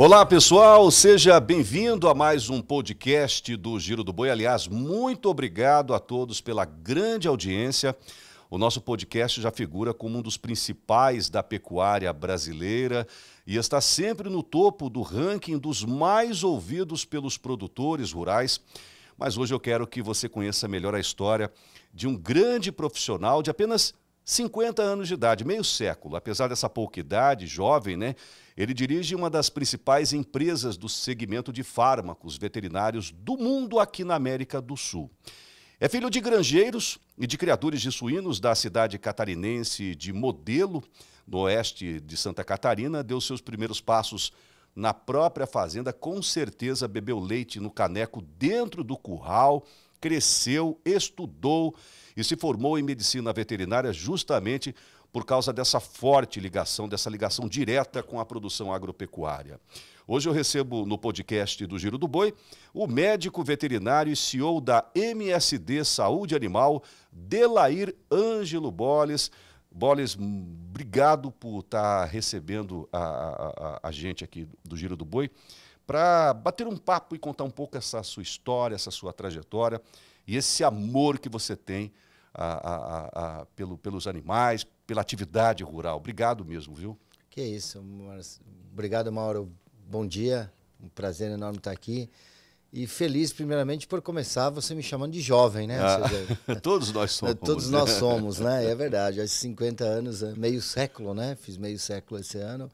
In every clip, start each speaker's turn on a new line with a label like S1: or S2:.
S1: Olá pessoal, seja bem-vindo a mais um podcast do Giro do Boi. Aliás, muito obrigado a todos pela grande audiência. O nosso podcast já figura como um dos principais da pecuária brasileira e está sempre no topo do ranking dos mais ouvidos pelos produtores rurais. Mas hoje eu quero que você conheça melhor a história de um grande profissional de apenas 50 anos de idade, meio século, apesar dessa pouca idade, jovem, né? Ele dirige uma das principais empresas do segmento de fármacos veterinários do mundo aqui na América do Sul. É filho de granjeiros e de criadores de suínos da cidade catarinense de Modelo, no oeste de Santa Catarina, deu seus primeiros passos na própria fazenda, com certeza bebeu leite no caneco dentro do curral, cresceu, estudou e se formou em medicina veterinária justamente por causa dessa forte ligação, dessa ligação direta com a produção agropecuária. Hoje eu recebo no podcast do Giro do Boi o médico veterinário e CEO da MSD Saúde Animal, Delair Ângelo Boles. Boles, obrigado por estar recebendo a, a, a gente aqui do Giro do Boi para bater um papo e contar um pouco essa sua história, essa sua trajetória e esse amor que você tem a, a, pelo, pelos animais, pela atividade rural. Obrigado mesmo, viu? Que isso, Marcio. Obrigado, Mauro. Bom dia. Um prazer enorme estar aqui. E feliz,
S2: primeiramente, por começar você me chamando de jovem, né? Ah, seja, todos nós somos. Todos nós né? somos, né? É verdade. Há 50 anos, é meio século, né? Fiz meio século esse ano.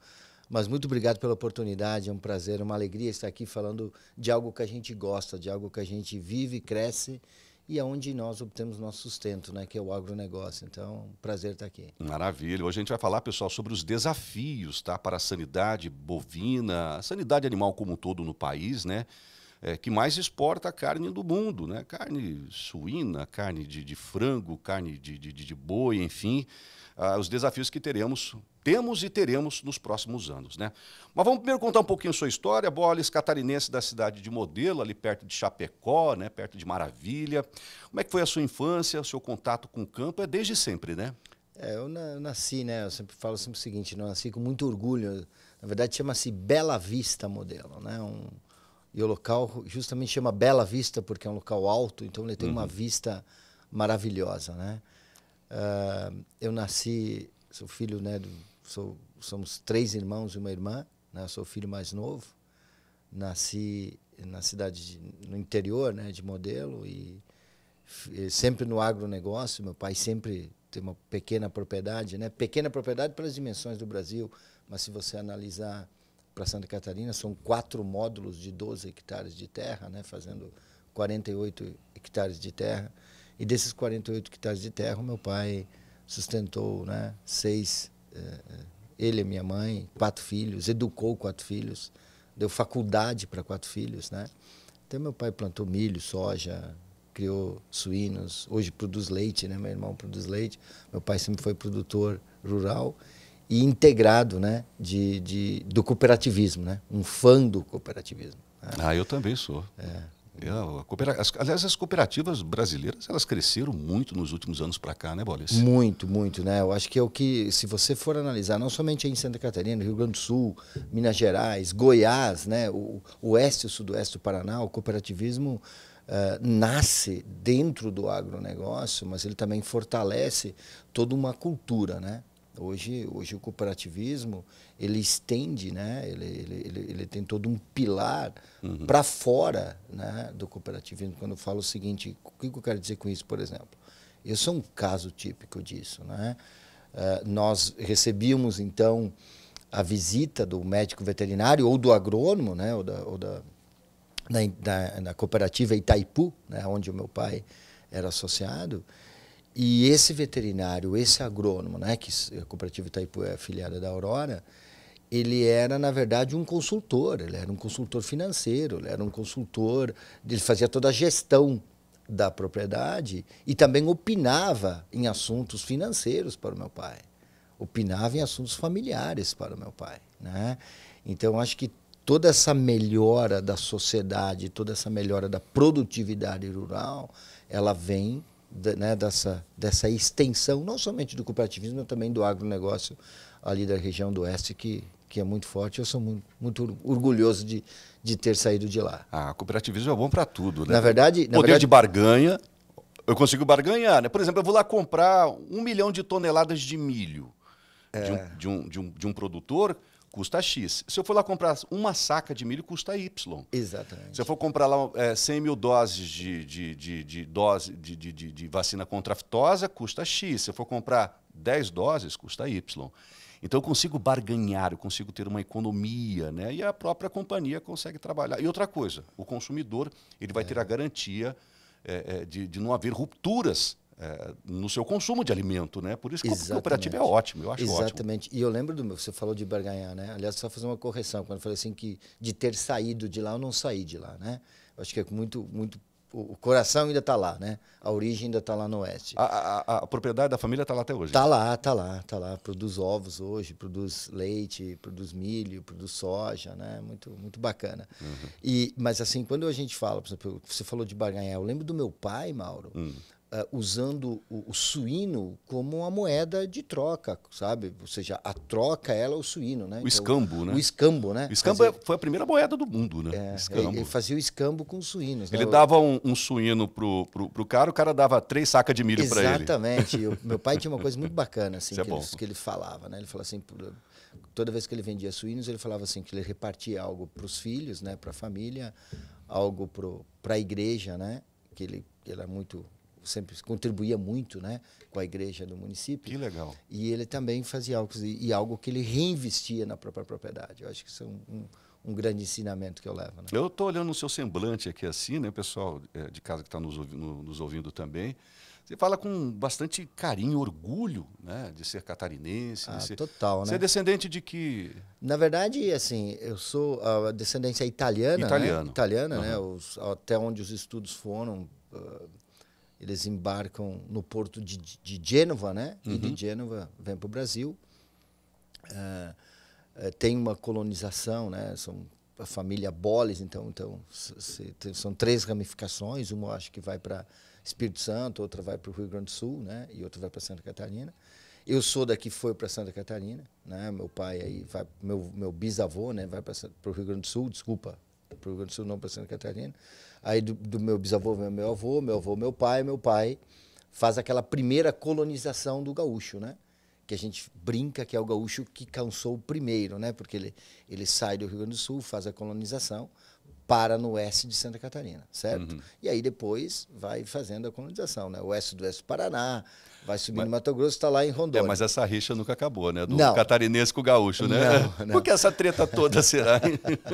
S2: Mas muito obrigado pela oportunidade, é um prazer, uma alegria estar aqui falando de algo que a gente gosta, de algo que a gente vive, cresce e aonde é nós obtemos nosso sustento, né, que é o agronegócio. Então, prazer estar aqui.
S1: Maravilha. Hoje a gente vai falar, pessoal, sobre os desafios, tá, para a sanidade bovina, a sanidade animal como um todo no país, né? É, que mais exporta carne do mundo, né? Carne suína, carne de, de frango, carne de, de, de boi, enfim, ah, os desafios que teremos temos e teremos nos próximos anos. Né? Mas vamos primeiro contar um pouquinho sua história. Boles, catarinense da cidade de Modelo, ali perto de Chapecó, né? perto de Maravilha. Como é que foi a sua infância, o seu contato com o campo? É desde sempre, né?
S2: É, eu, na, eu nasci, né? Eu sempre falo sempre o seguinte, né? eu nasci com muito orgulho. Na verdade, chama-se Bela Vista Modelo, né? Um, e o local justamente chama Bela Vista porque é um local alto, então ele tem uhum. uma vista maravilhosa, né? Uh, eu nasci, sou filho né, do sou, somos três irmãos e uma irmã, né? sou filho mais novo, nasci na cidade, de, no interior né, de Modelo e, e sempre no agronegócio, meu pai sempre tem uma pequena propriedade, né? pequena propriedade pelas dimensões do Brasil, mas se você analisar para Santa Catarina, são quatro módulos de 12 hectares de terra, né, fazendo 48 hectares de terra. E desses 48 hectares de terra, meu pai sustentou né, seis eh, eh, ele e minha mãe, quatro filhos, educou quatro filhos, deu faculdade para quatro filhos, né? Então meu pai plantou milho, soja, criou suínos, hoje produz leite, né? Meu irmão produz leite. Meu pai sempre foi produtor rural e integrado, né, de, de do cooperativismo, né? Um fã do cooperativismo.
S1: Né? Ah, eu também sou. É. É, as, aliás, as cooperativas brasileiras elas cresceram muito nos últimos anos para cá, né, Bolis? Muito, muito, né? Eu acho que é o que, se você for analisar, não somente em Santa Catarina, Rio Grande do Sul,
S2: Minas Gerais, Goiás, né, o oeste e o sudoeste do Paraná, o cooperativismo Uh, nasce dentro do agronegócio, mas ele também fortalece toda uma cultura, né? Hoje, hoje o cooperativismo ele estende, né? ele, ele, ele, ele tem todo um pilar uhum. para fora né? do cooperativismo. Quando eu falo o seguinte, o que eu quero dizer com isso, por exemplo? Eu sou um caso típico disso. Né? Uh, nós recebíamos, então, a visita do médico veterinário ou do agrônomo, né? ou, da, ou da, da, da, da cooperativa Itaipu, né? onde o meu pai era associado. E esse veterinário, esse agrônomo, né, que a é, cooperativa Itaipu é afiliada da Aurora, ele era, na verdade, um consultor, ele era um consultor financeiro, ele era um consultor, ele fazia toda a gestão da propriedade e também opinava em assuntos financeiros para o meu pai, opinava em assuntos familiares para o meu pai. Né? Então, acho que toda essa melhora da sociedade, toda essa melhora da produtividade rural, ela vem de, né, dessa, dessa extensão, não somente do cooperativismo, mas também do agronegócio ali da região do Oeste, que, que é muito forte. Eu sou muito, muito orgulhoso de, de ter saído de lá. Ah, cooperativismo é bom para tudo,
S1: né? Na verdade... Na Poder verdade... de barganha, eu consigo barganhar, né? Por exemplo, eu vou lá comprar um milhão de toneladas de milho é. de, um, de, um, de, um, de um produtor custa X. Se eu for lá comprar uma saca de milho, custa Y. Exatamente. Se eu for comprar lá é, 100 mil doses de, de, de, de dose, de, de, de, vacina contra a aftosa, custa X. Se eu for comprar 10 doses, custa Y. Então eu consigo barganhar, eu consigo ter uma economia, né? E a própria companhia consegue trabalhar. E outra coisa, o consumidor ele vai é. ter a garantia é, é de, de não haver rupturas é, no seu consumo de alimento, né? Por isso que Exatamente. o cooperativo é ótimo, eu acho Exatamente.
S2: Ótimo. E eu lembro do meu, você falou de Barganhar, né? Aliás, só fazer uma correção, quando eu falei assim que de ter saído de lá, eu não saí de lá, né? Eu acho que é muito, muito o coração ainda está lá, né? A origem ainda está lá no oeste. A, a, a propriedade da família está lá até hoje? Está lá, está lá, está lá. Produz ovos hoje, produz leite, produz milho, produz soja, né? Muito, muito bacana. Uhum. E, mas assim, quando a gente fala, por exemplo, você falou de barganhar, eu lembro do meu pai, Mauro. Uhum uh, usando o, o, suíno como uma moeda de troca, sabe? Ou seja, a troca ela é o suíno, né? O então, escambo, né? O escambo, né? O escambo fazia... É, foi a primeira moeda
S1: do mundo, né? É, escambo. Ele, ele
S2: fazia o escambo com suínos. Né? Ele né?
S1: dava um, um, suíno pro, pro, pro cara, o cara dava três sacas de milho para ele. Exatamente. meu pai
S2: tinha uma coisa muito bacana, assim, é que, é ele, que, ele, falava, né? Ele falava assim, toda vez que ele vendia suínos, ele falava assim, que ele repartia algo para os filhos, né? Para a família, algo para a igreja, né? Que ele, ele era muito sempre contribuía muito né, com a igreja do município. Que legal. E ele também fazia algo, e algo que ele reinvestia na própria propriedade. Eu acho que isso é um, um um grande ensinamento que eu levo. Né?
S1: Eu estou olhando no seu semblante aqui assim, né, pessoal é, de casa que está nos, no, nos, ouvindo também. Você fala com bastante carinho, orgulho, né, de ser catarinense. Ah, ser... total, né? Você é
S2: descendente de que? Na verdade, assim, eu sou a descendência italiana. Né? Italiano. Né? Italiana, uhum. né? Os, até onde os estudos foram. Uh, eles embarcam no porto de, de Gênova, né? Uhum. E de uhum. Gênova vem para o Brasil. Uh, uh, tem uma colonização, né? São a família Boles, então, então se, são três ramificações. Uma acho que vai para Espírito Santo, outra vai para o Rio Grande do Sul, né? E outra vai para Santa Catarina. Eu sou daqui, foi para Santa Catarina, né? Meu pai aí vai, meu, meu bisavô, né? Vai para o Rio Grande do Sul, desculpa, para o Rio Grande do Sul não para Santa Catarina aí do, do meu bisavô, meu, meu avô, meu avô, meu pai, meu pai, faz aquela primeira colonização do gaúcho, né? que a gente brinca que é o gaúcho que cansou o primeiro, né? Porque ele, ele sai do Rio Grande do Sul, faz a colonização, para no oeste de Santa Catarina, certo? Uhum. E aí depois vai fazendo a colonização, né? Oeste do Oeste do Paraná, vai subindo mas, no Mato
S1: Grosso, está lá em Rondônia. É, mas essa rixa nunca acabou, né? Do não. catarinense com o gaúcho, né? Não, não. Porque essa treta toda será.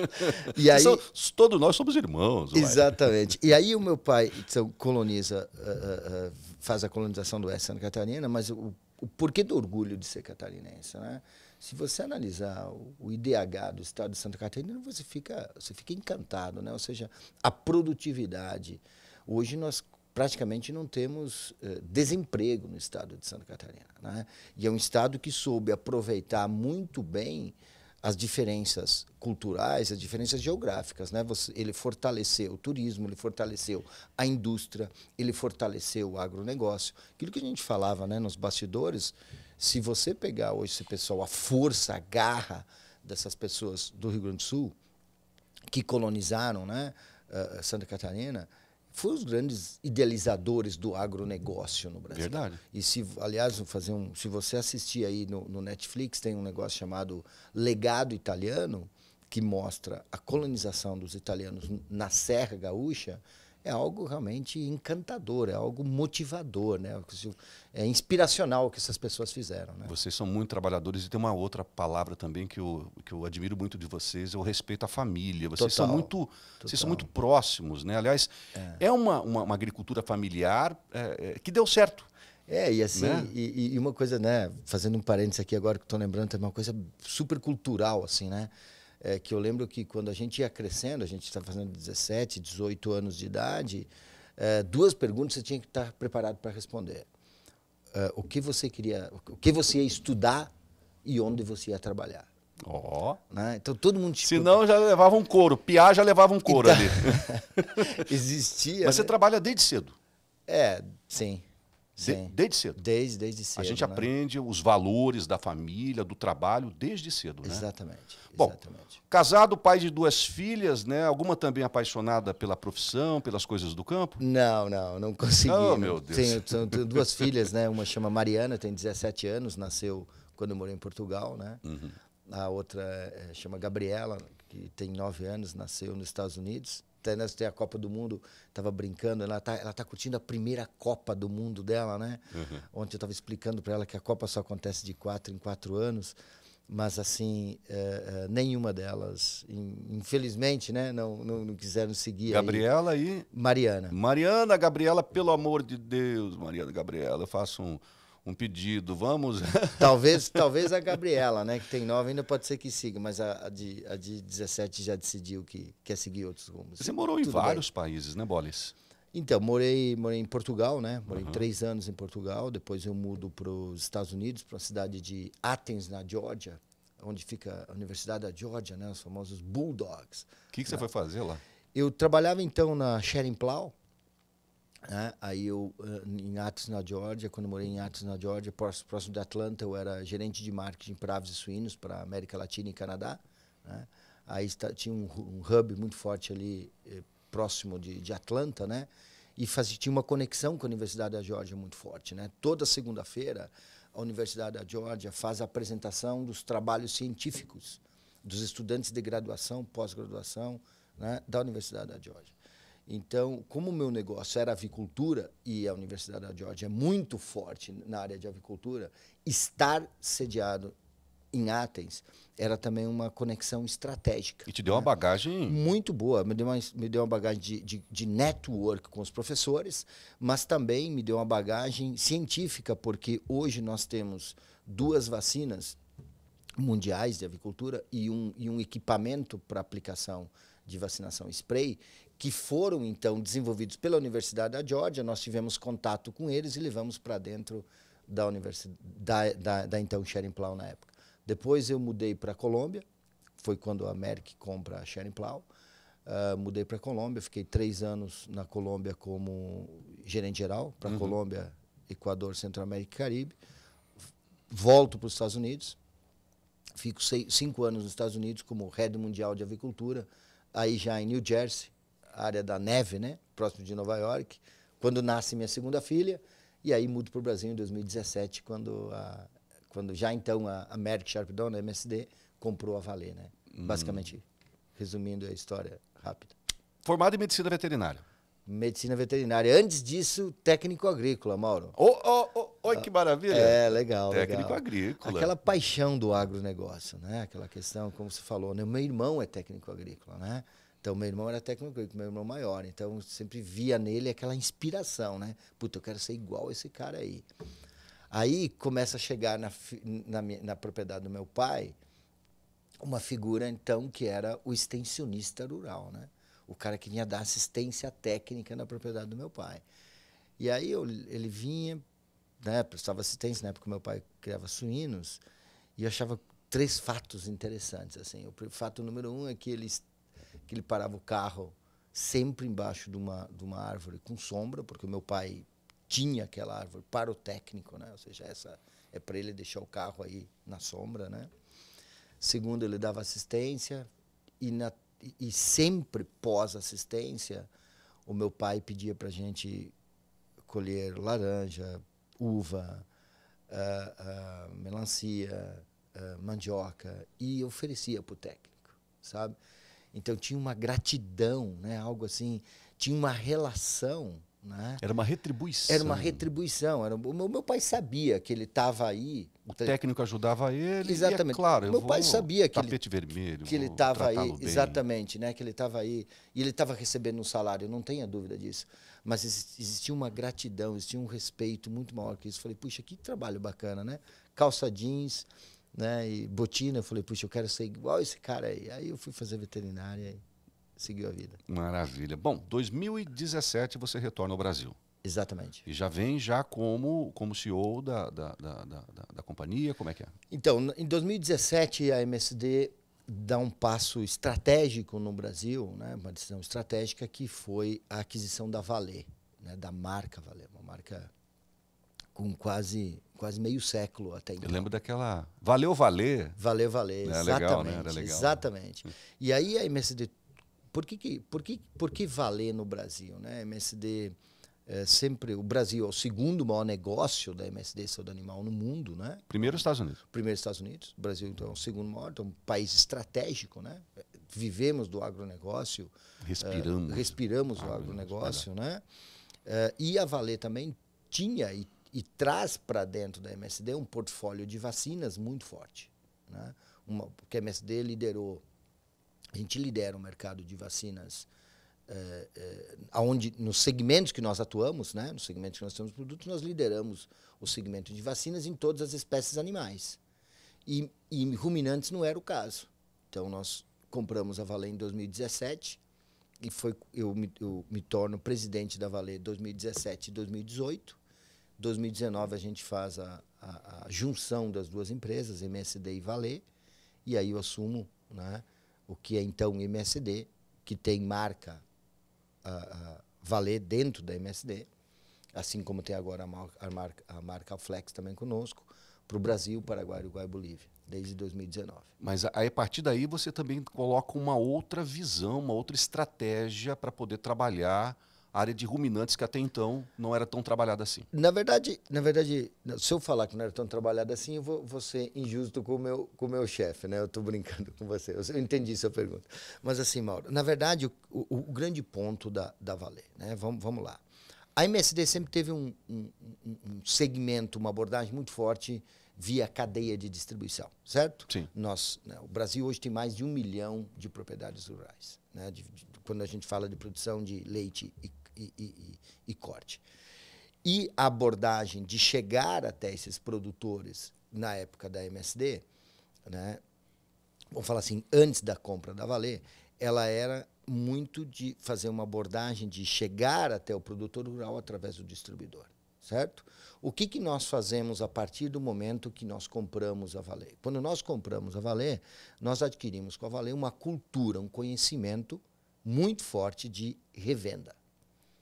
S1: e aí, são, todos nós somos irmãos. Exatamente. E
S2: aí o meu pai então, coloniza, uh, uh, faz a colonização do Oeste de Santa Catarina, mas o, o porquê do orgulho de ser catarinense, né? Se você analisar o IDH do estado de Santa Catarina, você fica, você fica encantado, né? Ou seja, a produtividade. Hoje nós praticamente não temos eh, desemprego no estado de Santa Catarina, né? E é um estado que soube aproveitar muito bem as diferenças culturais, as diferenças geográficas, né? Você, ele fortaleceu o turismo, ele fortaleceu a indústria, ele fortaleceu o agronegócio. Aquilo que a gente falava, né, nos bastidores, se você pegar hoje esse pessoal, a força, a garra dessas pessoas do Rio Grande do Sul, que colonizaram né, eh, eh, Santa Catarina, foram os grandes idealizadores do agronegócio no Brasil. Verdade. E se, aliás, fazer um, se você assistir aí no, no Netflix, tem um negócio chamado Legado Italiano, que mostra a colonização dos italianos na Serra Gaúcha, é algo realmente encantador, é algo motivador, né? É inspiracional o que essas pessoas fizeram. Né?
S1: Vocês são muito trabalhadores e tem uma outra palavra também que eu, que eu admiro muito de vocês, é o respeito à família. Vocês Total. são muito, Total. vocês são muito próximos, né? Aliás, é, é uma, uma, uma, agricultura familiar é, é que deu certo. É, e assim, né? e,
S2: e, uma coisa, né? Fazendo um parênteses aqui agora que estou lembrando, é uma coisa super cultural, assim, né? é, que eu lembro que quando a gente ia crescendo, a gente estava tá fazendo 17, 18 anos de idade, é, duas perguntas você tinha que estar tá preparado para responder. É, o que você queria, o que você ia estudar e onde você ia trabalhar. Ó. Oh. Né?
S1: Então todo mundo. Tipo... Se não, já levava um couro. Piá já levava um couro então...
S2: ali.
S1: Existia. Mas né? você trabalha desde cedo. É, sim. De, desde cedo. Desde, desde cedo. A gente né? aprende os valores da família, do trabalho, desde cedo, né? Exatamente. Bom, exatamente. casado, pai de duas filhas, né? Alguma também apaixonada pela profissão, pelas coisas do campo? Não, não, não consegui. Oh, não. meu Deus. Tenho, tenho, tenho duas filhas, né? Uma chama Mariana,
S2: tem 17 anos, nasceu quando morou em Portugal, né? Uhum. A outra é, é, chama Gabriela, que tem 9 anos, nasceu nos Estados Unidos nessa né, tem a Copa do Mundo, tava brincando, ela tá, ela tá curtindo a primeira Copa do Mundo dela, né? Uhum. Ontem eu tava explicando para ela que a Copa só acontece de quatro em quatro anos, mas assim, é, é, nenhuma delas, infelizmente, né, não, não, não quiseram seguir. Gabriela
S1: aí. e Mariana. Mariana, Gabriela, pelo amor de Deus, Mariana Gabriela, eu faço um um pedido, vamos. Talvez, talvez a Gabriela,
S2: né, que tem nove, ainda pode ser que siga, mas a, a, de, a de 17 já decidiu que quer seguir outros rumos. Você morou Tudo em vários bem. países, né, Bolis? Então, morei, morei em Portugal, né? Morei uhum. três anos em Portugal. Depois eu mudo para os Estados Unidos, para a cidade de Athens, na Geórgia, onde fica a Universidade da Geórgia, né? Os famosos Bulldogs. O que, que você foi fazer lá? Eu trabalhava então na Sharing Plow, né? Aí eu, eh, em Atos, na Georgia, quando morei em Atos, na Georgia, próximo de Atlanta, eu era gerente de marketing para aves e suínos para América Latina e Canadá. Né? Aí está, tinha um, um, hub muito forte ali eh, próximo de, de, Atlanta, né? E fazia, tinha uma conexão com a Universidade da Georgia muito forte, né? Toda segunda-feira, a Universidade da Georgia faz a apresentação dos trabalhos científicos dos estudantes de graduação, pós-graduação né, da Universidade da Georgia. Então, como o meu negócio era avicultura, e a Universidade da Georgia é muito forte na área de avicultura, estar sediado em Athens era também uma conexão estratégica. E te deu né? uma bagagem. Muito boa. Me deu uma, me deu uma bagagem de, de, de, network com os professores, mas também me deu uma bagagem científica, porque hoje nós temos duas vacinas mundiais de avicultura e um, e um equipamento para aplicação de vacinação spray que foram então desenvolvidos pela Universidade da Georgia. Nós tivemos contato com eles e levamos para dentro da universidade da, da, da então Sharon Plow na época. Depois eu mudei para a Colômbia, foi quando a Merck compra a Sharon Plow. Uh, ah, mudei para a Colômbia, fiquei três anos na Colômbia como gerente geral para uhum. Colômbia, Equador, Centro-América e Caribe. Volto para os Estados Unidos, fico seis, cinco anos nos Estados Unidos como head mundial de avicultura, aí já em New Jersey, área da neve, né? próximo de Nova York, quando nasce minha segunda filha. E aí mudo para o Brasil em 2017, quando, a, quando já então a Merck Sharp Down, a MSD, comprou a Valer. Né? Hum. Basicamente, resumindo a história rápida.
S1: Formado em medicina veterinária.
S2: Medicina veterinária. Antes disso, técnico agrícola, Mauro. Oh, oh, oh, oh que maravilha! É, legal. Técnico legal. agrícola. Aquela paixão do agronegócio, né? Aquela questão, como você falou, né? Meu irmão é técnico agrícola, né? Então, meu irmão era técnico meu irmão maior. Então, eu sempre via nele aquela inspiração, né? Puta, eu quero ser igual a esse cara aí. Aí começa a chegar na, na, na propriedade do meu pai uma figura, então, que era o extensionista rural, né? O cara que vinha dar assistência técnica na propriedade do meu pai. E aí eu, ele vinha, né, prestava assistência, na né, época meu pai criava suínos, e eu achava três fatos interessantes. assim O fato número um é que eles que ele parava o carro sempre embaixo de uma, de uma árvore com sombra, porque o meu pai tinha aquela árvore para o técnico, né? Ou seja, essa é para ele deixar o carro aí na sombra, né? Segundo, ele dava assistência e, na, e sempre pós assistência, o meu pai pedia para gente colher laranja, uva, uh, uh, melancia, uh, mandioca e oferecia para o técnico, sabe? Então tinha uma gratidão, né? Algo assim, tinha uma relação, né? Era uma retribuição. Era uma retribuição. Era, o meu pai sabia que ele estava aí. O então
S1: técnico ajudava ele. É exatamente. É claro, meu pai sabia que tapete ele, vermelho. Que ele
S2: estava aí, bem. exatamente, né? Que ele estava aí e ele estava recebendo um salário. Não tenha dúvida disso. Mas existia uma gratidão, existia um respeito muito maior que isso. Falei, puxa, que trabalho bacana, né? Calça jeans né? E botina, eu falei, puxa, eu quero ser igual esse cara aí. Aí eu fui fazer veterinária e seguiu a vida.
S1: Maravilha. Bom, 2017 você retorna ao Brasil. Exatamente. E já vem já como, como CEO da, da, da, da, da companhia, como é que é?
S2: Então, em 2017 a MSD dá um passo estratégico no Brasil, né? uma decisão estratégica que foi a aquisição da Valer, né? da marca Valer, uma marca com quase quase meio século até então. Eu lembro
S1: daquela. Valeu Valer. Valeu Valer, né? Era exatamente. Legal, né? Era legal,
S2: exatamente. Né? E aí a MSD. Por que, por que, por que valer no Brasil? Né? A MSD. É eh, sempre o Brasil é o segundo maior negócio da MSD saúde animal no mundo, né? Primeiro Estados Unidos. Primeiro Estados Unidos. O Brasil então é o segundo maior, então um país estratégico, né? Vivemos do agronegócio. Eh, respiramos. Uh, respiramos o agronegócio, agronegócio né? Uh, e a Valer também tinha e e traz para dentro da MSD um portfólio de vacinas muito forte. Né? Uma, porque a MSD liderou, a gente lidera o mercado de vacinas é, é, aonde, nos segmentos que nós atuamos, né? nos segmentos que nós temos produtos, nós lideramos o segmento de vacinas em todas as espécies animais. E, e ruminantes não era o caso. Então, nós compramos a Valer em 2017 e foi, eu, me, eu me torno presidente da Valer 2017 e 2018 2019 a gente faz a, a, a junção das duas empresas, MSD e Valer, e aí eu assumo né, o que é então MSD, que tem marca a, Valer dentro da MSD, assim como tem agora a, mar, a marca Flex também conosco,
S1: para o Brasil, Paraguai, Uruguai e Bolívia, desde 2019. Mas aí, a partir daí você também coloca uma outra visão, uma outra estratégia para poder trabalhar área de ruminantes que até então não era tão trabalhada assim.
S2: Na verdade, na verdade, se eu falar que não era tão trabalhada assim, eu vou, vou ser injusto com o meu, com o meu chefe, né? Eu estou brincando com você. Eu, entendi sua pergunta. Mas assim, Mauro, na verdade, o, o, o grande ponto da, da Valer, né? Vamos, vamos lá. A MSD sempre teve um, um, um segmento, uma abordagem muito forte via cadeia de distribuição, certo? Sim. Nós, né, o Brasil hoje tem mais de um milhão de propriedades rurais. Né, de, de, quando a gente fala de produção de leite e e, e, e corte. E a abordagem de chegar até esses produtores na época da MSD, né, vamos falar assim, antes da compra da Valer, ela era muito de fazer uma abordagem de chegar até o produtor rural através do distribuidor, certo? O que, que nós fazemos a partir do momento que nós compramos a Valer? Quando nós compramos a Valer, nós adquirimos com a Valer uma cultura, um conhecimento muito forte de revenda.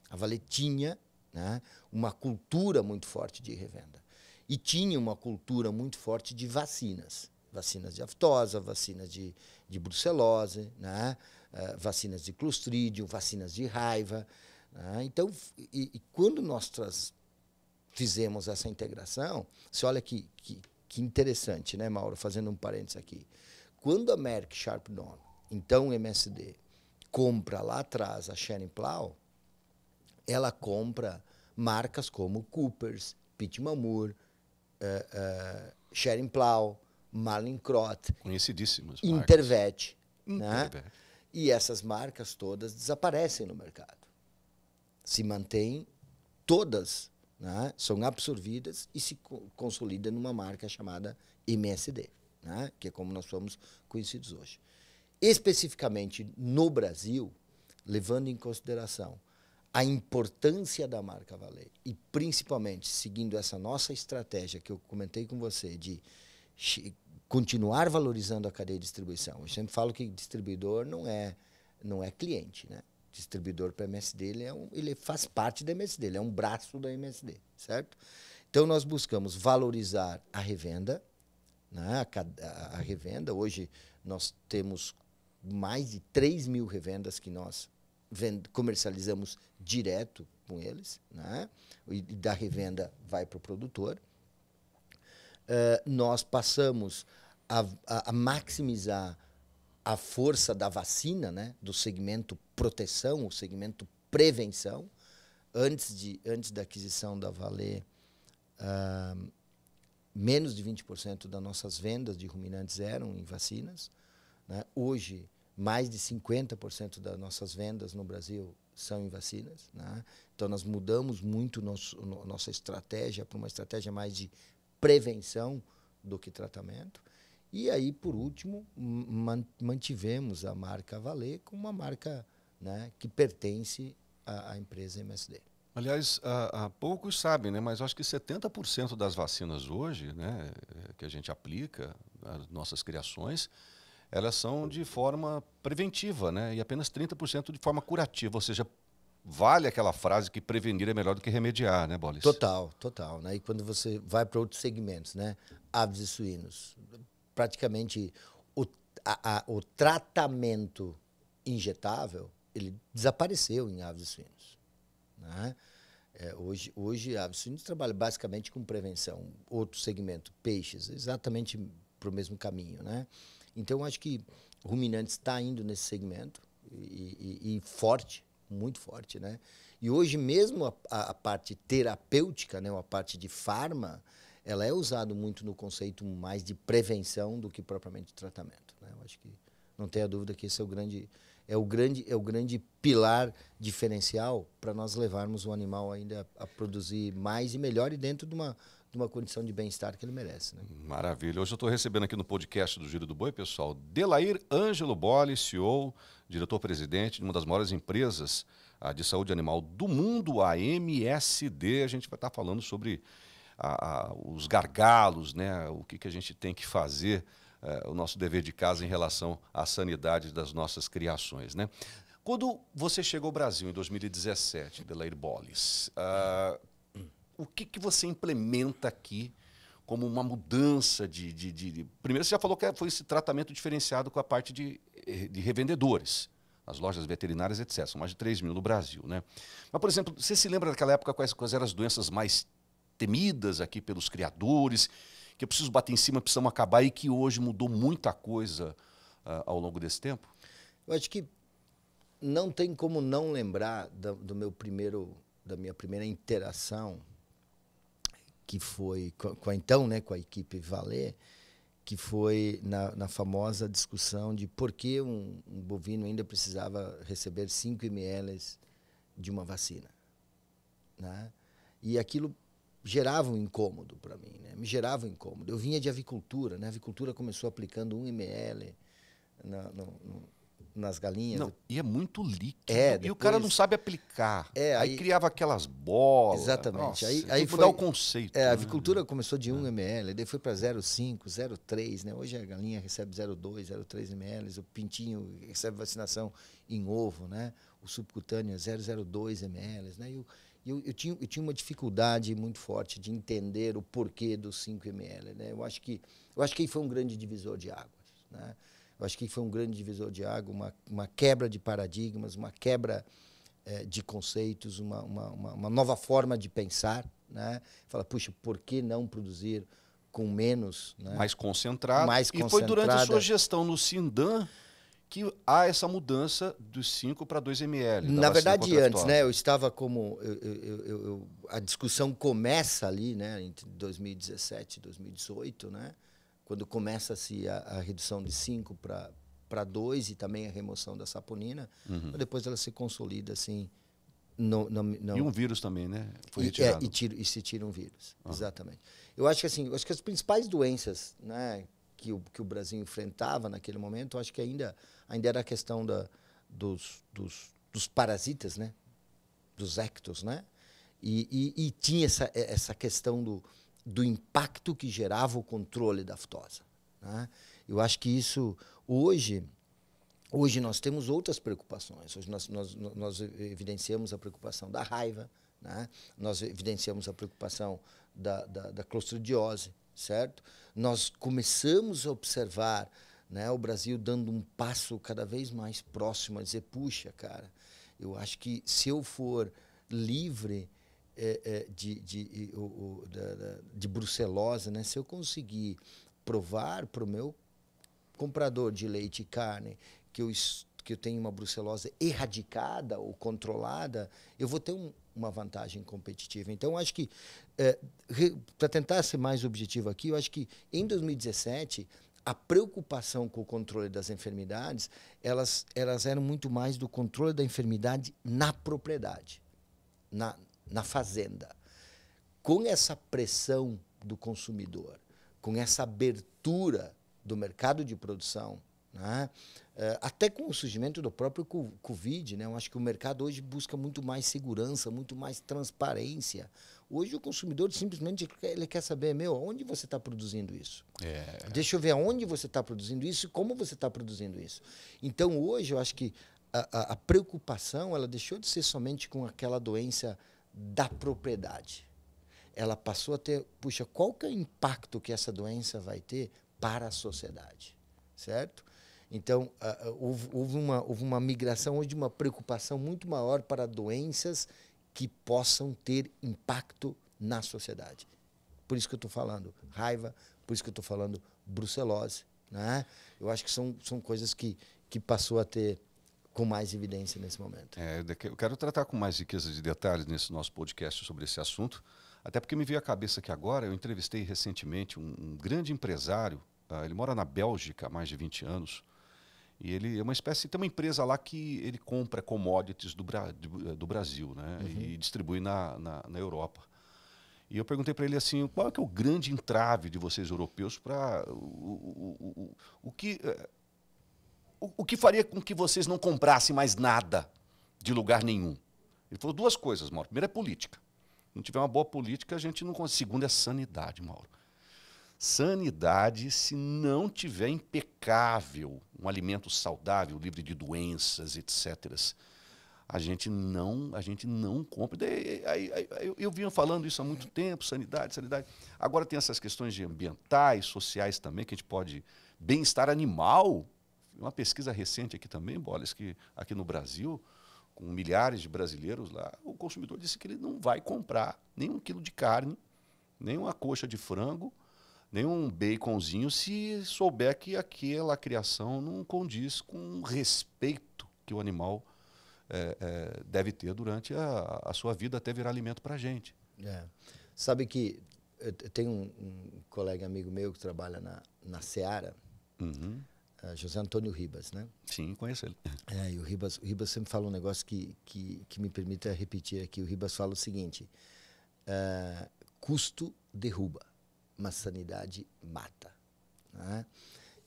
S2: A Valet tinha né, uma cultura muito forte de revenda. E tinha uma cultura muito forte de vacinas. Vacinas de aftosa, vacinas de, de brucelose, né, uh, vacinas de clostridium, vacinas de raiva. Né. Então, e, e, quando nós fizemos essa integração, você olha que, que, que interessante, né, Mauro? Fazendo um parênteses aqui. Quando a Merck Sharp Dohme, então MSD, compra lá atrás a Sharon Plow, ela compra marcas como Coopers, Pitt Mamur, uh, eh, uh, eh, Sharon Plow, Marlin Crot. Conhecidíssimas. Intervet. Né? E essas marcas todas desaparecem no mercado. Se mantêm todas, né? são absorvidas e se consolida numa marca chamada MSD, né? que é como nós somos conhecidos hoje. Especificamente no Brasil, levando em consideração a importância da marca valer. E principalmente seguindo essa nossa estratégia que eu comentei com você de continuar valorizando a cadeia de distribuição. Eu sempre falo que distribuidor não é não é cliente, né? Distribuidor para MSD, ele é um, ele faz parte da MSD, ele é um braço da MSD, certo? Então nós buscamos valorizar a revenda, né? a, a, a revenda. Hoje nós temos mais de 3 mil revendas que nós vende, comercializamos direto com eles, né? e da revenda vai para o produtor. Uh, nós passamos a, a, a, maximizar a força da vacina, né? do segmento proteção, o segmento prevenção. Antes, de, antes da aquisição da Valer, uh, ah, menos de 20% das nossas vendas de ruminantes eram em vacinas. Né? Hoje, mais de 50% das nossas vendas no Brasil são em vacinas. Né? Então, nós mudamos muito nosso, no, nossa estratégia para uma estratégia mais de prevenção do que tratamento. E aí, por último, mantivemos a marca Valer como uma marca né, que pertence à, à empresa MSD.
S1: Aliás, poucos sabem, né, mas acho que 70% das vacinas hoje né, que a gente aplica, as nossas criações, elas são de forma preventiva, né? E apenas 30% de forma curativa, ou seja, vale aquela frase que prevenir é melhor do que remediar, né, Bolis? Total, total. Né? E quando você vai para outros segmentos,
S2: né? Aves e suínos, praticamente o, a, a, o tratamento injetável ele desapareceu em aves e suínos. Né? É, hoje, hoje, a aves e suínos trabalha basicamente com prevenção. Outro segmento, peixes, exatamente para o mesmo caminho, né? Então, eu acho que Ruminantes está indo nesse segmento e, e, e, forte, muito forte, né? E hoje mesmo a, a, parte terapêutica, né, a parte de farma, ela é usada muito no conceito mais de prevenção do que propriamente tratamento. Né? Eu acho que não tenha dúvida que esse é o grande é o grande é o grande pilar diferencial para nós levarmos o animal ainda a, a produzir mais e melhor e dentro de uma de uma condição de bem-estar que ele
S1: merece. Né? Maravilha. Hoje eu estou recebendo aqui no podcast do Giro do Boi, pessoal, Delair Ângelo Bolle, CEO, diretor-presidente de uma das maiores empresas ah, de saúde animal do mundo, a MSD. A gente vai estar tá falando sobre a, ah, a, ah, os gargalos, né? o que, que a gente tem que fazer, eh, o nosso dever de casa em relação à sanidade das nossas criações. Né? Quando você chegou ao Brasil em 2017, Delair Bolles, uh, o que, que você implementa aqui como uma mudança de, de, de, Primeiro, você já falou que é, foi esse tratamento diferenciado com a parte de, eh, de revendedores, as lojas veterinárias, etc. São mais de 3 mil no Brasil. Né? Mas, por exemplo, você se lembra daquela época quais, quais eram as doenças mais temidas aqui pelos criadores, que eu preciso bater em cima, precisamos acabar, e que hoje mudou muita coisa uh, ao longo desse tempo? Eu acho que não tem como não lembrar do,
S2: do meu primeiro, da minha primeira interação que foi com, com a, então, né, com a equipe Valer, que foi na, na, famosa discussão de por que um, um bovino ainda precisava receber 5 ml de uma vacina. Né? E aquilo gerava um incômodo para mim, né? me gerava um incômodo. Eu vinha de avicultura, né? a avicultura começou aplicando 1 um ml na, no, no nas galinhas. Não,
S1: e é muito líquido. É, depois... E o cara não sabe
S2: aplicar. É, aí, aí criava
S1: aquelas bolas. Exatamente. Nossa, aí, aí foi, mudar o conceito. É, a né?
S2: avicultura começou de 1 é. ml, depois foi para 0,5, 0,3. Né? Hoje a galinha recebe 0,2, 0,3 ml. O pintinho recebe vacinação em ovo, né? o subcutâneo é 0,02 ml. Né? E o, eu, eu, tinha, eu tinha uma dificuldade muito forte de entender o porquê dos 5 ml. Né? Eu, acho que, eu acho que foi um grande divisor de águas. Né? Eu acho que foi um grande divisor de água, uma, uma quebra de paradigmas, uma quebra é, de conceitos, uma, uma, uma, nova forma de pensar. Né? Fala, puxa, por que não produzir com
S1: menos? Né? Mais concentrado. Mais concentrado. E foi durante a sua gestão no Sindan que há essa mudança dos 5 para 2 ml. Na verdade, antes, né? Eu estava como.
S2: Eu, eu, eu, a discussão começa ali, né? Entre 2017 e 2018, né? quando começa-se a, a, redução de 5 para 2 e também a remoção da saponina, uhum. depois ela se consolida assim. Não, não, não. E um
S1: vírus também, né? Foi retirado. E, é, e, tira, e se tira um vírus, ah.
S2: exatamente. Eu acho que assim, eu acho que as principais doenças né, que, o, que o Brasil enfrentava naquele momento, eu acho que ainda, ainda era a questão da, dos, dos, dos parasitas, né? dos ectos, né? E, e, e, tinha essa, essa questão do, do impacto que gerava o controle da aftosa. Né? Eu acho que isso, hoje, hoje nós temos outras preocupações. Hoje nós, nós, nós evidenciamos a preocupação da raiva, né? nós evidenciamos a preocupação da, da, da clostridiose, certo? Nós começamos a observar né, o Brasil dando um passo cada vez mais próximo a dizer, puxa, cara, eu acho que se eu for livre é, é, de, de, o, o, da, de brucelose, né? Se eu conseguir provar para o meu comprador de leite e carne que eu, que eu tenho uma brucelose erradicada ou controlada, eu vou ter um, uma vantagem competitiva. Então, acho que, é, para tentar ser mais objetivo aqui, eu acho que em 2017 a preocupação com o controle das enfermidades, elas, elas eram muito mais do controle da enfermidade na propriedade, na, na fazenda. Com essa pressão do consumidor, com essa abertura do mercado de produção, né? Eh, até com o surgimento do próprio Covid, né? eu acho que o mercado hoje busca muito mais segurança, muito mais transparência. Hoje o consumidor simplesmente ele quer saber, meu, onde você está produzindo isso? É. Deixa eu ver aonde você está produzindo isso e como você está produzindo isso. Então hoje eu acho que a, a, a preocupação ela deixou de ser somente com aquela doença da propriedade. Ela passou a ter, puxa, qual que é o impacto que essa doença vai ter para a sociedade, certo? Então, houve, uma, houve uma migração hoje de uma preocupação muito maior para doenças que possam ter impacto na sociedade. Por isso que eu estou falando raiva, por isso que eu estou falando brucelose. Né? Eu acho que são, são coisas que, que passou
S1: a ter com mais evidência nesse momento. É, eu quero tratar com mais riqueza de detalhes nesse nosso podcast sobre esse assunto, até porque me veio à cabeça que agora eu entrevistei recentemente um, um grande empresário, uh, ele mora na Bélgica há mais de 20 anos, e ele é uma espécie, tem uma empresa lá que ele compra commodities do, Bra, do, eh, do Brasil né? Uhum. e distribui na, na, na Europa. E eu perguntei para ele assim, qual é, é, o grande entrave de vocês europeus para o, o, o, o, que eh, o, o que faria com que vocês não comprassem mais nada de lugar nenhum? Ele falou duas coisas, Mauro. Primeiro é política. Se não tiver uma boa política, a gente não consegue. Segundo é sanidade, Mauro. Sanidade, se não tiver impecável, um alimento saudável, livre de doenças, etc. A gente não, a gente não compra. Daí, aí, aí, eu, eu vinha falando isso há muito tempo, sanidade, sanidade. Agora tem essas questões de ambientais, sociais também, que a gente pode. Bem-estar animal, uma pesquisa recente aqui também, Bolas, que aqui no Brasil, com milhares de brasileiros lá, o consumidor disse que ele não vai comprar nenhum quilo de carne, nenhuma coxa de frango, nenhum baconzinho, se souber que aquela criação não condiz com o respeito que o animal é, é, deve ter durante a, a, sua vida até virar alimento para a gente. É. Sabe que eh, tem um, um, colega
S2: amigo meu que trabalha na, na Seara. Uhum. José Antônio Ribas, né? Sim, conheço ele. É, e o Ribas, o Ribas sempre fala um negócio que, que, que me permita repetir aqui. O Ribas fala o seguinte: uh, custo derruba, mas sanidade mata. Né?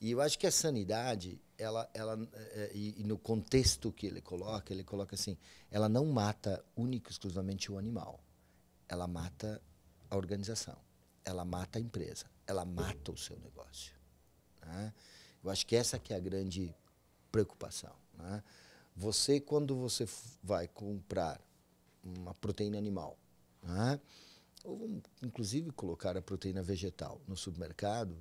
S2: E eu acho que a sanidade, ela, ela, é, e, e, no contexto que ele coloca, ele coloca assim: ela não mata única e exclusivamente o animal, ela mata a organização, ela mata a empresa, ela mata o seu negócio. Né? Eu acho que essa que é a grande preocupação. Né? Você, quando você vai comprar uma proteína animal, né? ou inclusive colocar a proteína vegetal no supermercado,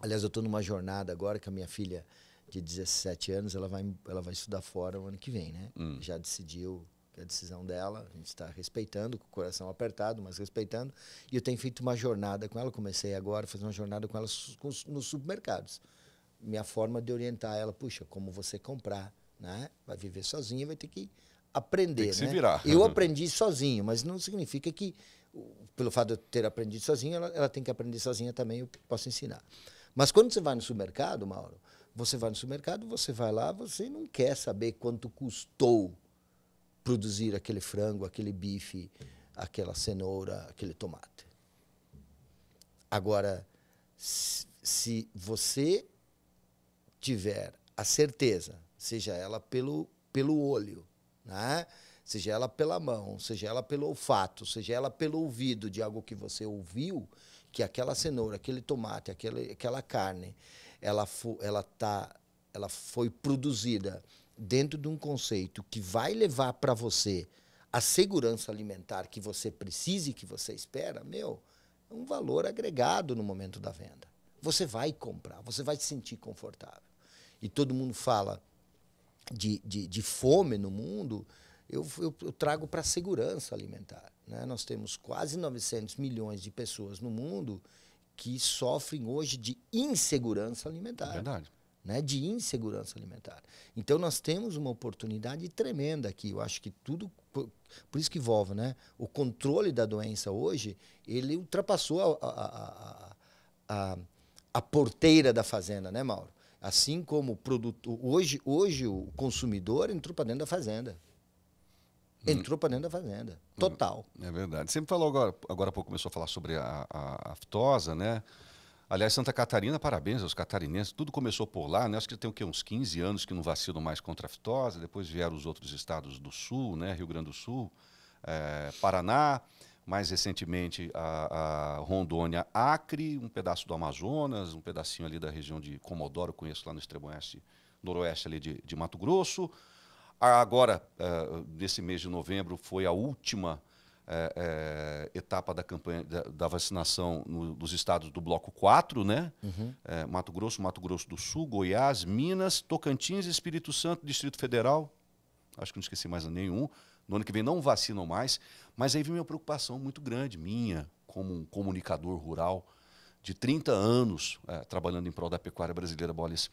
S2: aliás, eu estou numa jornada agora que a minha filha de 17 anos, ela vai, ela vai estudar fora o ano que vem, né? Hum. Já decidiu é a decisão dela, a gente está respeitando, com o coração apertado, mas respeitando. E eu tenho feito uma jornada com ela, comecei agora a fazer uma jornada com ela nos supermercados minha forma de orientar ela, puxa, como você comprar, né? Vai viver sozinha, vai ter que aprender, Tem que né? se virar. Eu aprendi sozinho, mas não significa que pelo fato de eu ter aprendido sozinho, ela, ela tem que aprender sozinha também, eu posso ensinar. Mas quando você vai no supermercado, Mauro, você vai no supermercado, você vai lá, você não quer saber quanto custou produzir aquele frango, aquele bife, aquela cenoura, aquele tomate. Agora, se você tiver a certeza, seja ela pelo, pelo olho, né? seja ela pela mão, seja ela pelo olfato, seja ela pelo ouvido de algo que você ouviu, que aquela cenoura, aquele tomate, aquele, aquela carne, ela, fo, ela, tá, ela foi produzida dentro de um conceito que vai levar para você a segurança alimentar que você precisa e que você espera, meu, é um valor agregado no momento da venda. Você vai comprar, você vai se sentir confortável e todo mundo fala de, de, de fome no mundo, eu, eu, eu trago para a segurança alimentar. Né? Nós temos quase 900 milhões de pessoas no mundo que sofrem hoje de insegurança alimentar. É verdade. Né, de insegurança alimentar. Então nós temos uma oportunidade tremenda aqui. Eu acho que tudo por isso que envolve, né? O controle da doença hoje ele ultrapassou a, a, a, a, a porteira da fazenda, né, Mauro? Assim como o produtor. Hoje, hoje o consumidor entrou para dentro da fazenda. Hum. Entrou para dentro da fazenda.
S1: Hum. Total. É verdade. Você me falou agora, agora há pouco começou a falar sobre a, a, a aftosa, né? Aliás, Santa Catarina, parabéns aos catarinenses. Tudo começou por lá, né? Acho que tem o quê? uns 15 anos que não vacilam mais contra a aftosa. Depois vieram os outros estados do sul, né? Rio Grande do Sul, é, Paraná mais recentemente a, a, Rondônia, Acre, um pedaço do Amazonas, um pedacinho ali da região de Comodoro, conheço lá no extremo oeste, noroeste ali de, de Mato Grosso. Agora, uh, nesse mês de novembro, foi a última uh, uh, etapa da campanha da, da vacinação no, dos estados do Bloco 4, né? Uhum. Mato Grosso, Mato Grosso do Sul, Goiás, Minas, Tocantins, Espírito Santo, Distrito Federal. Acho que não esqueci mais nenhum. No ano que vem não vacinam mais, mas aí vem uma preocupação muito grande, minha, como um comunicador rural de 30 anos é, trabalhando em prol da pecuária brasileira, Bolis.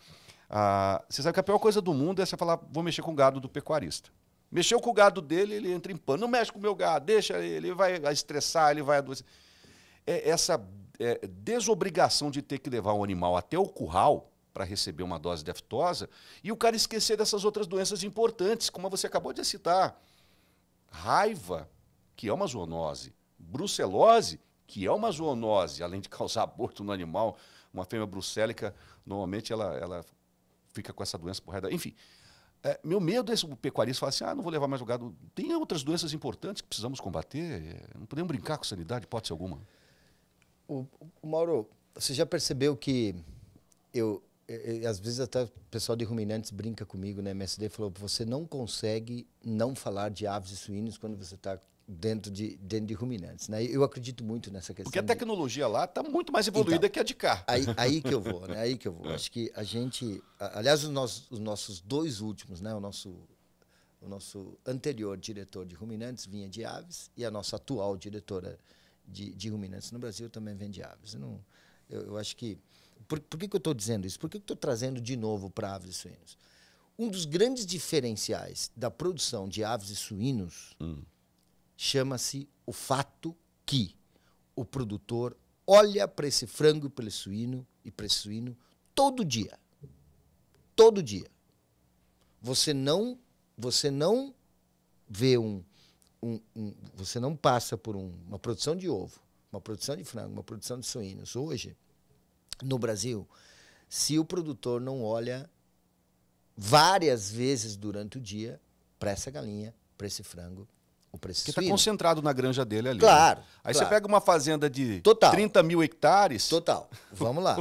S1: Ah, você sabe que a pior coisa do mundo é você falar, vou mexer com o gado do pecuarista. Mexeu com o gado dele, ele entra em pano. Não mexe com o meu gado, deixa ele, ele vai estressar, ele vai adoecer. É essa é, desobrigação de ter que levar um animal até o curral para receber uma dose deftosa e o cara esquecer dessas outras doenças importantes, como você acabou de citar raiva, que é uma zoonose, brucelose, que é uma zoonose, além de causar aborto no animal, uma fêmea brucélica, normalmente ela, ela fica com essa doença por Enfim, é, meu medo é o pecuarista falar assim, ah, não vou levar mais o gado. Tem outras doenças importantes que precisamos combater, é, não podemos brincar com sanidade, pode ser alguma. O, o Mauro,
S2: você já percebeu que eu, é, é, às vezes até o pessoal de ruminantes brinca comigo, né? MSD falou, você não consegue não falar de aves e suínos quando você está dentro de, dentro de ruminantes, né? Eu acredito muito nessa questão. Porque a
S1: tecnologia de... lá está muito mais evoluída então, que a de cá. Aí, aí que eu vou, né? Aí que eu vou. Acho
S2: que a gente, aliás, os nossos, os nossos dois últimos, né? O nosso o nosso anterior diretor de ruminantes vinha de aves e a nossa atual diretora de, de ruminantes no Brasil também vem de aves. Eu não, eu, eu acho que por, por que, que eu estou dizendo isso? Por que, que eu estou trazendo de novo para aves e suínos? Um dos grandes diferenciais da produção de aves e suínos hum. chama-se o fato que o produtor olha para esse frango e para esse suíno e para esse suíno todo dia. Todo dia. Você não você não vê um, um, um você não passa por um, uma produção de ovo, uma produção de frango, uma produção de suínos hoje no Brasil, se o produtor não olha várias vezes durante o dia para essa galinha, para esse frango, o preço Que está concentrado
S1: na granja dele ali. Né? Claro. Né? Aí claro. você pega uma fazenda de Total. 30 mil hectares. Total. Vamos lá.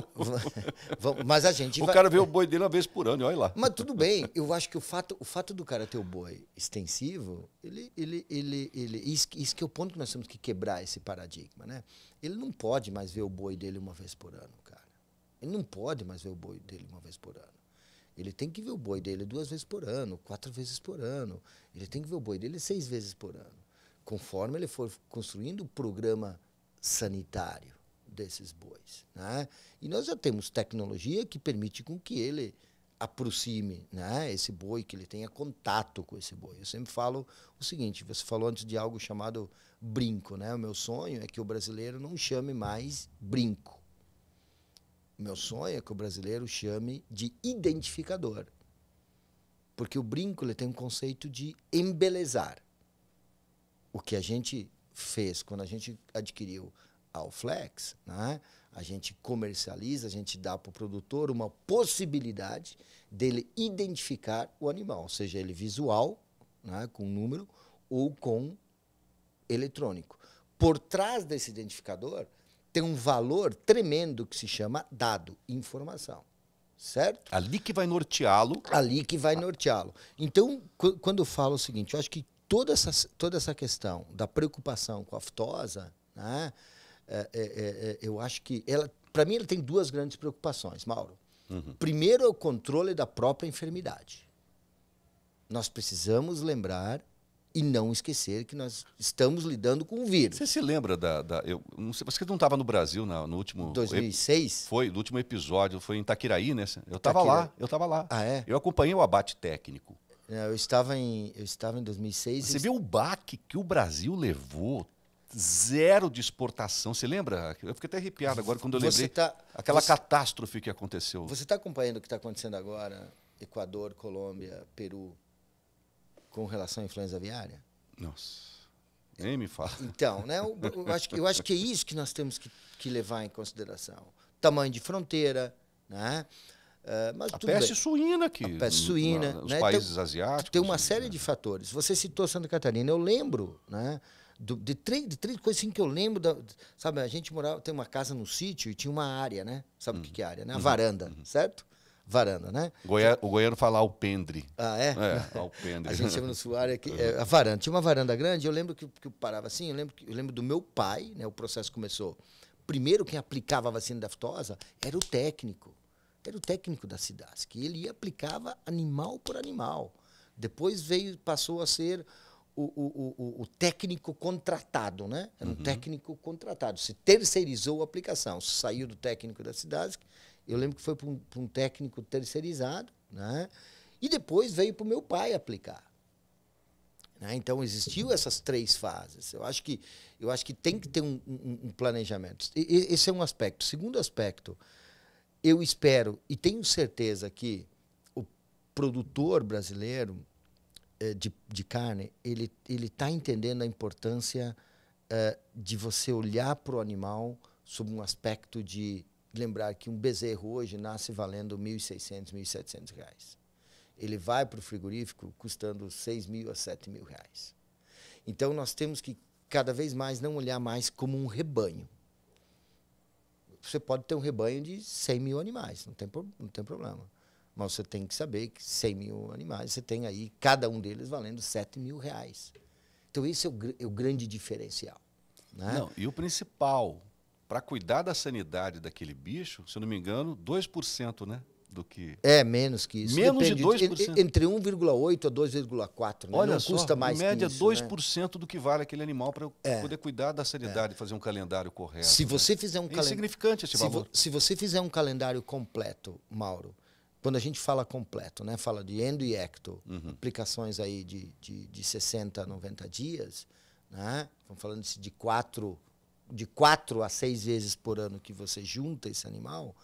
S1: Mas a gente. O vai... cara vê o boi dele uma vez por ano, olha lá. Mas tudo bem.
S2: Eu acho que o fato, o fato do cara ter o boi extensivo, ele, ele, ele, ele, isso, isso que é o ponto que nós temos que quebrar esse paradigma, né? Ele não pode mais ver o boi dele uma vez por ano, cara. Ele não pode mais ver o boi dele uma vez por ano. Ele tem que ver o boi dele duas vezes por ano, quatro vezes por ano. Ele tem que ver o boi dele seis vezes por ano, conforme ele for construindo o programa sanitário desses bois. Né? E nós já temos tecnologia que permite com que ele aproxime né, esse boi, que ele tenha contato com esse boi. Eu sempre falo o seguinte, você falou antes de algo chamado brinco. Né? O meu sonho é que o brasileiro não chame mais brinco. Meu sonho é que o brasileiro chame de identificador. Porque o brinco ele tem um conceito de embelezar. O que a gente fez quando a gente adquiriu a Flex, né? a gente comercializa, a gente dá para o produtor uma possibilidade dele identificar o animal, seja ele visual, né, com número, ou com eletrônico. Por trás desse identificador, tem um valor tremendo que se chama dado, informação. Certo? Ali que vai norteá-lo. Ali que vai norteá-lo. Então, quando eu falo o seguinte, eu acho que toda essa, toda essa questão da preocupação com a aftosa, né, é, é, é, é eu acho que ela, para mim, ela tem duas grandes preocupações, Mauro. Uhum. Primeiro é o controle da própria enfermidade. Nós precisamos lembrar e não esquecer que nós
S1: estamos lidando com o vírus. Você se lembra da. da eu não sei, você não estava no Brasil na, no último. 2006? Foi, no último episódio, foi em Itaquiraí, né? Eu estava lá, eu estava lá. Ah, é? Eu acompanhei o abate técnico. Eu estava em, eu estava em 2006. Você e... viu o baque que o Brasil levou? Zero de exportação. Você lembra? Eu fiquei até arrepiado agora quando eu você lembrei tá, aquela você, catástrofe que aconteceu. Você
S2: está acompanhando o que está acontecendo agora? Equador, Colômbia, Peru com relação à influenza aviária?
S1: Nossa. Nem
S2: me fala. Então, né, eu, eu, acho, eu acho que é isso que nós temos que, que levar em consideração. Tamanho de fronteira, né? Uh, mas a peste bem.
S1: suína aqui. A peste suína. Na, os né? países tem, então, asiáticos.
S2: Tem uma né? série né? de fatores. Você citou Santa Catarina, eu lembro, né? Do, de, três, de três coisas assim que eu lembro. Da, sabe, a gente morava, tem uma casa no sítio e tinha uma área, né? Sabe o que, hum. que é área, né? A uhum. varanda, uhum. certo? varanda, né?
S1: Goiá, o goiano fala alpendre. Ah, é? É, alpendre. a gente chama no sul
S2: área que é, a uhum. varanda. Tinha uma varanda grande, eu lembro que, que eu parava assim, eu lembro, que, eu lembro do meu pai, né? O processo começou. Primeiro, quem aplicava a vacina da aftosa era o técnico. Era o técnico da cidade, que ele aplicava animal por animal. Depois veio, passou a ser o, o, o, o, técnico contratado, né? Era um uhum. técnico contratado. Se terceirizou a aplicação, saiu do técnico da cidade eu lembro que foi para um, um, técnico terceirizado, né? E depois veio para o meu pai aplicar. Né? Então existiu essas três fases. Eu acho que eu acho que tem que ter um, um, um planejamento. E, esse é um aspecto. Segundo aspecto, eu espero e tenho certeza que o produtor brasileiro eh, de, de carne ele ele está entendendo a importância eh, de você olhar para o animal sob um aspecto de lembrar que um bezerro hoje nasce valendo R$ 1.600, R$ 1.700. Reais. Ele vai para o frigorífico custando R$ 6.000 a R$ 7.000. Reais. Então, nós temos que, cada vez mais, não olhar mais como um rebanho. Você pode ter um rebanho de 100 mil animais, não tem, não tem problema. Mas você tem que saber que 100 mil animais, você tem aí cada um deles valendo 7 mil reais. Então, esse é o, é o grande
S1: diferencial. Né? Não, e o principal, para cuidar da sanidade daquele bicho, se eu não me engano, 2%, né? Do que... É, menos que isso. Menos Depende, de 2%. Entre 1,8% a 2,4%. Né? Olha não só, custa mais em média, que isso, 2% né? do que vale aquele animal para é, poder cuidar da sanidade, é. fazer um calendário correto. Se né? você fizer um é calendário. insignificante esse se valor. Vo... se
S2: você fizer um calendário completo, Mauro, quando a gente fala completo, né? Fala de endo e ecto, uhum. aplicações aí de, de, de 60 a 90 dias, né? Estamos falando de 4 de quatro a seis vezes por ano que você junta esse animal,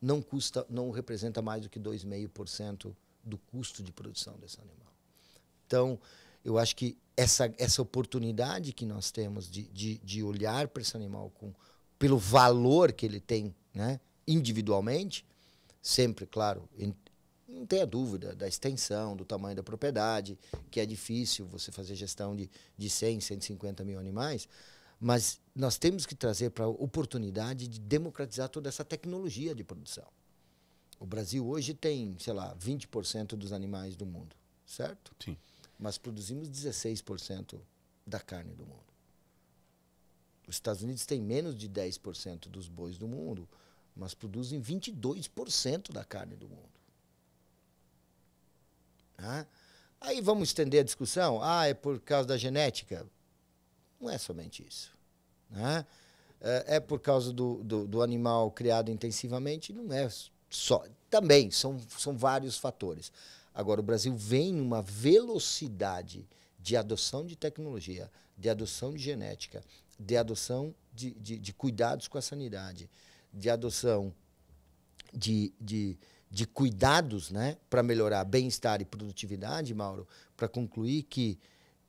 S2: não custa, não representa mais do que 2,5% do custo de produção desse animal. Então, eu acho que essa, essa oportunidade que nós temos de, de, de olhar para esse animal com, pelo valor que ele tem né, individualmente, sempre, claro, não tenha dúvida da extensão, do tamanho da propriedade, que é difícil você fazer gestão de, de 100, 150 mil animais, mas nós temos que trazer para a oportunidade de democratizar toda essa tecnologia de produção. O Brasil hoje tem, sei lá, 20% dos animais do mundo, certo? Sim. Mas produzimos 16% da carne do mundo. Os Estados Unidos têm menos de 10% dos bois do mundo, mas produzem 22% da carne do mundo. Ah? Aí vamos estender a discussão. Ah, é por causa da genética. Não é somente isso. Né? É, é por causa do, do, do animal criado intensivamente? Não é só. Também são, são vários fatores. Agora, o Brasil vem numa velocidade de adoção de tecnologia, de adoção de genética, de adoção de, de, de cuidados com a sanidade, de adoção de, de, de cuidados né, para melhorar bem-estar e produtividade, Mauro, para concluir que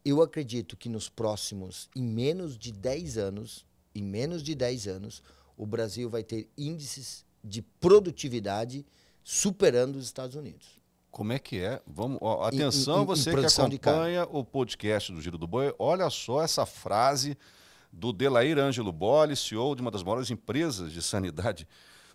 S2: eu acredito que nos próximos, em menos de 10 anos, em menos de 10 anos, o Brasil vai ter índices de produtividade superando os Estados Unidos.
S1: Como é que é? Vamos, ó, atenção, em, em, você em que acompanha o podcast do Giro do Boi, olha só essa frase do Delair Ângelo Bolli, CEO de uma das maiores empresas de sanidade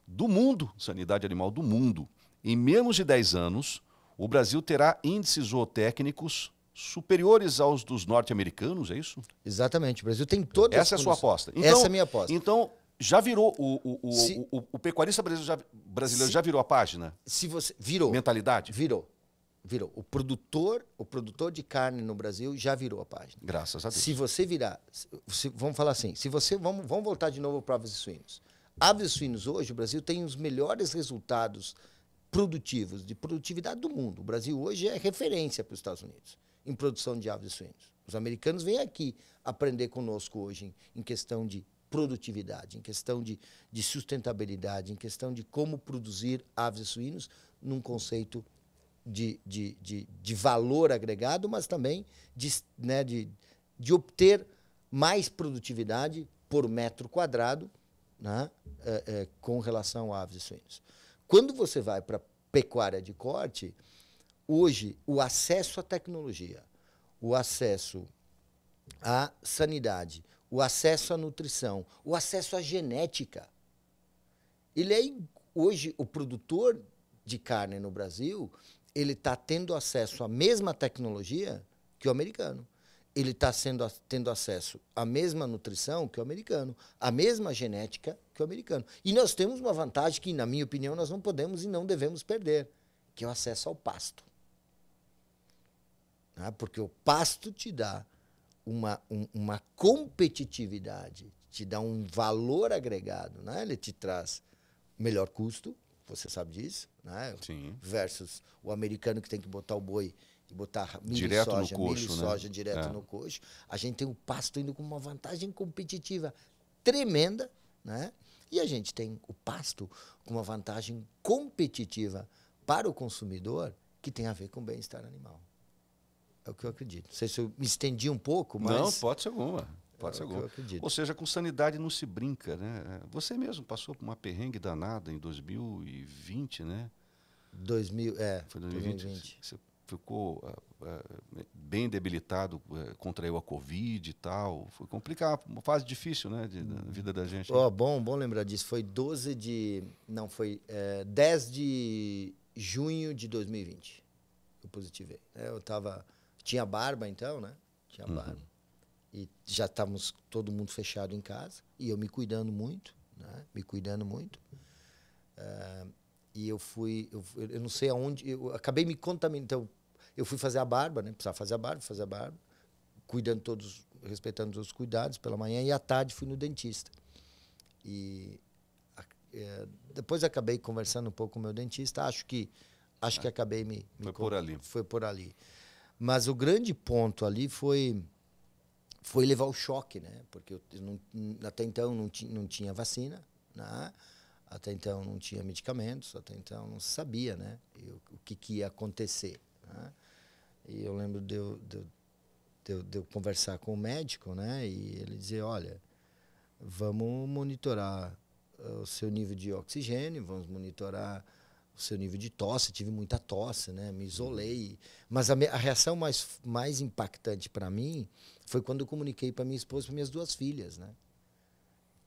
S1: do mundo, sanidade animal do mundo. Em menos de 10 anos, o Brasil terá índices zootécnicos superiores aos dos norte-americanos, é isso? Exatamente. O Brasil tem toda Essa é a sua aposta. Então, Essa é a minha aposta. Então, já virou o, o, o, o, o pecuarista brasileiro, já, brasileiro se, já virou a página? Se você virou. Mentalidade? Virou. Virou.
S2: O produtor, o produtor de carne no Brasil já virou a página. Graças a Deus. Se você virar, se, vamos falar assim, se você vamos, vamos voltar de novo para aves e suínos. Aves e suínos hoje o Brasil tem os melhores resultados produtivos de produtividade do mundo. O Brasil hoje é referência para os Estados Unidos em produção de aves e suínos. Os americanos vêm aqui aprender conosco hoje em, em questão de produtividade, em questão de, de, sustentabilidade, em questão de como produzir aves e suínos num conceito de, de, de, de valor agregado, mas também de, né, de, de obter mais produtividade por metro quadrado né, é, é, com relação a aves e suínos. Quando você vai para pecuária de corte, hoje o acesso à tecnologia, o acesso à sanidade, o acesso à nutrição, o acesso à genética. Ele é hoje o produtor de carne no Brasil, ele está tendo acesso à mesma tecnologia que o americano. Ele está tendo acesso à mesma nutrição que o americano, à mesma genética que o americano. E nós temos uma vantagem que, na minha opinião, nós não podemos e não devemos perder, que é o acesso ao pasto né? porque o pasto te dá uma, um, uma competitividade, te dá um valor agregado, né? ele te traz melhor custo, você sabe disso, né? Sim. versus o americano que tem que botar o boi e botar milho direto soja, no coxo, milho né? soja direto é. no coxo. A gente tem o pasto indo com uma vantagem competitiva tremenda, né? E a gente tem o pasto com uma vantagem competitiva para o consumidor que tem a ver com o bem-estar animal.
S1: É o que eu acredito. Não sei se eu me estendi um pouco, mas. Não, pode ser alguma. É pode é ser alguma. Ou seja, com sanidade não se brinca, né? Você mesmo passou por uma perrengue danada em 2020, né? 2000, é. Foi 2020. 2020. Você ficou uh, uh, bem debilitado, uh, contraiu a Covid e tal. Foi complicado, uma fase difícil, né, de, da vida da gente. Né? Ó, oh, bom, bom lembrar disso. Foi 12 de.
S2: Não, foi é, 10 de junho de 2020. Eu positivei. É, eu estava tinha barba então, né? Tinha uhum. barba. Uhum. E já estávamos todo mundo fechado em casa. E eu me cuidando muito, né? Me cuidando muito. Uh, e eu fui, eu, eu, não sei aonde, eu acabei me contaminando. Então, eu fui fazer a barba, né? Precisava fazer a barba, fazer a barba. Cuidando todos, respeitando todos os cuidados pela manhã. E à tarde fui no dentista. E é, depois acabei conversando um pouco com o meu dentista. Acho que acho ah. que acabei me, me foi por ali. Foi por ali. Mas o grande ponto ali foi foi levar o choque, né? Porque não, até então não, não tinha vacina, né? até então não tinha medicamentos, até então não sabia, né? o, que, que, ia acontecer. Né? E eu lembro de eu, de, de, de eu conversar com o médico, né? E ele dizer, olha, vamos monitorar eh, o seu nível de oxigênio, vamos monitorar o seu nível de tosse, tive muita tosse, né? Me isolei. Mas a, a reação mais, mais impactante para mim foi quando eu comuniquei para minha esposa e para minhas duas filhas, né?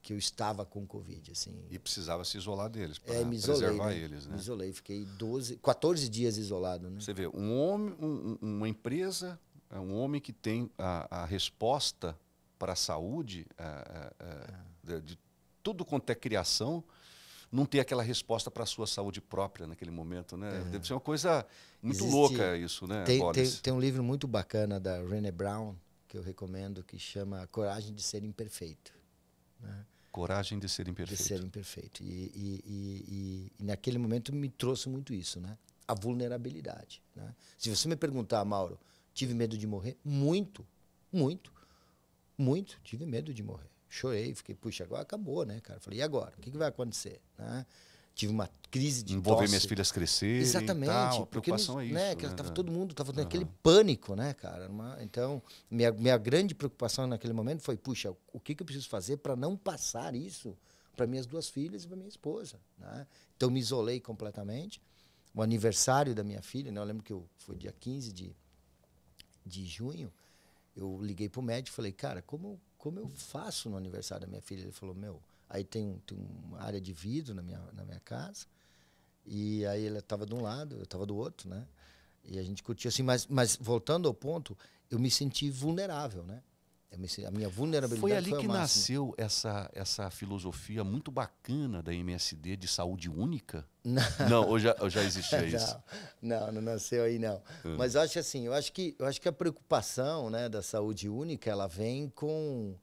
S2: Que eu estava com Covid, assim. E precisava se isolar deles
S1: para é, isolei, preservar né? eles, né? Me isolei, fiquei 12, 14 dias isolado, né? Você vê, um homem, um, uma empresa, é um homem que tem a, a resposta para a saúde, a, é, a, é, de, de tudo quanto é criação, não ter aquela resposta para a sua saúde própria naquele momento, né? É. Deve ser uma coisa muito Existe, louca isso, né? Tem, tem, tem,
S2: um livro muito bacana da Rene Brown que eu recomendo que chama Coragem de Ser Imperfeito. Né?
S1: Coragem de ser imperfeito. De ser imperfeito. E, e,
S2: e, e, naquele momento me trouxe muito isso, né? A vulnerabilidade. Né? Se você me perguntar, Mauro, tive medo de morrer? Muito, muito, muito tive medo de morrer. Chorei, fiquei, puxa, agora acabou, né, cara? Falei, e agora? O que, que vai acontecer? Né? Tive uma crise de Envolver tosse. minhas filhas crescerem. Exatamente. Tal, a preocupação porque, é né, é isso. Né, né? Tava, todo mundo estava uhum. aquele pânico, né, cara? Uma, então, minha, minha grande preocupação naquele momento foi, puxa, o que, que eu preciso fazer para não passar isso para minhas duas filhas e para minha esposa? Né? Então, me isolei completamente. O aniversário da minha filha, né, eu lembro que eu, foi dia 15 de, de junho, eu liguei para o médico e falei, cara, como, como eu faço no aniversário da minha filha? Ele falou, meu, aí tem, um, tem uma área de vidro na minha, na minha casa, e aí ela estava de um lado, eu estava do outro, né? E a gente curtia assim, mas, mas voltando ao ponto, eu me senti vulnerável, né? É a minha vulnerabilidade foi ali foi que nasceu
S1: essa, essa filosofia muito bacana da MSD de saúde única? Não, não ou já, ou já existia isso?
S2: Não, não, nasceu aí não. Hum. Mas acho assim, eu acho que eu acho que a preocupação né, da saúde única ela vem com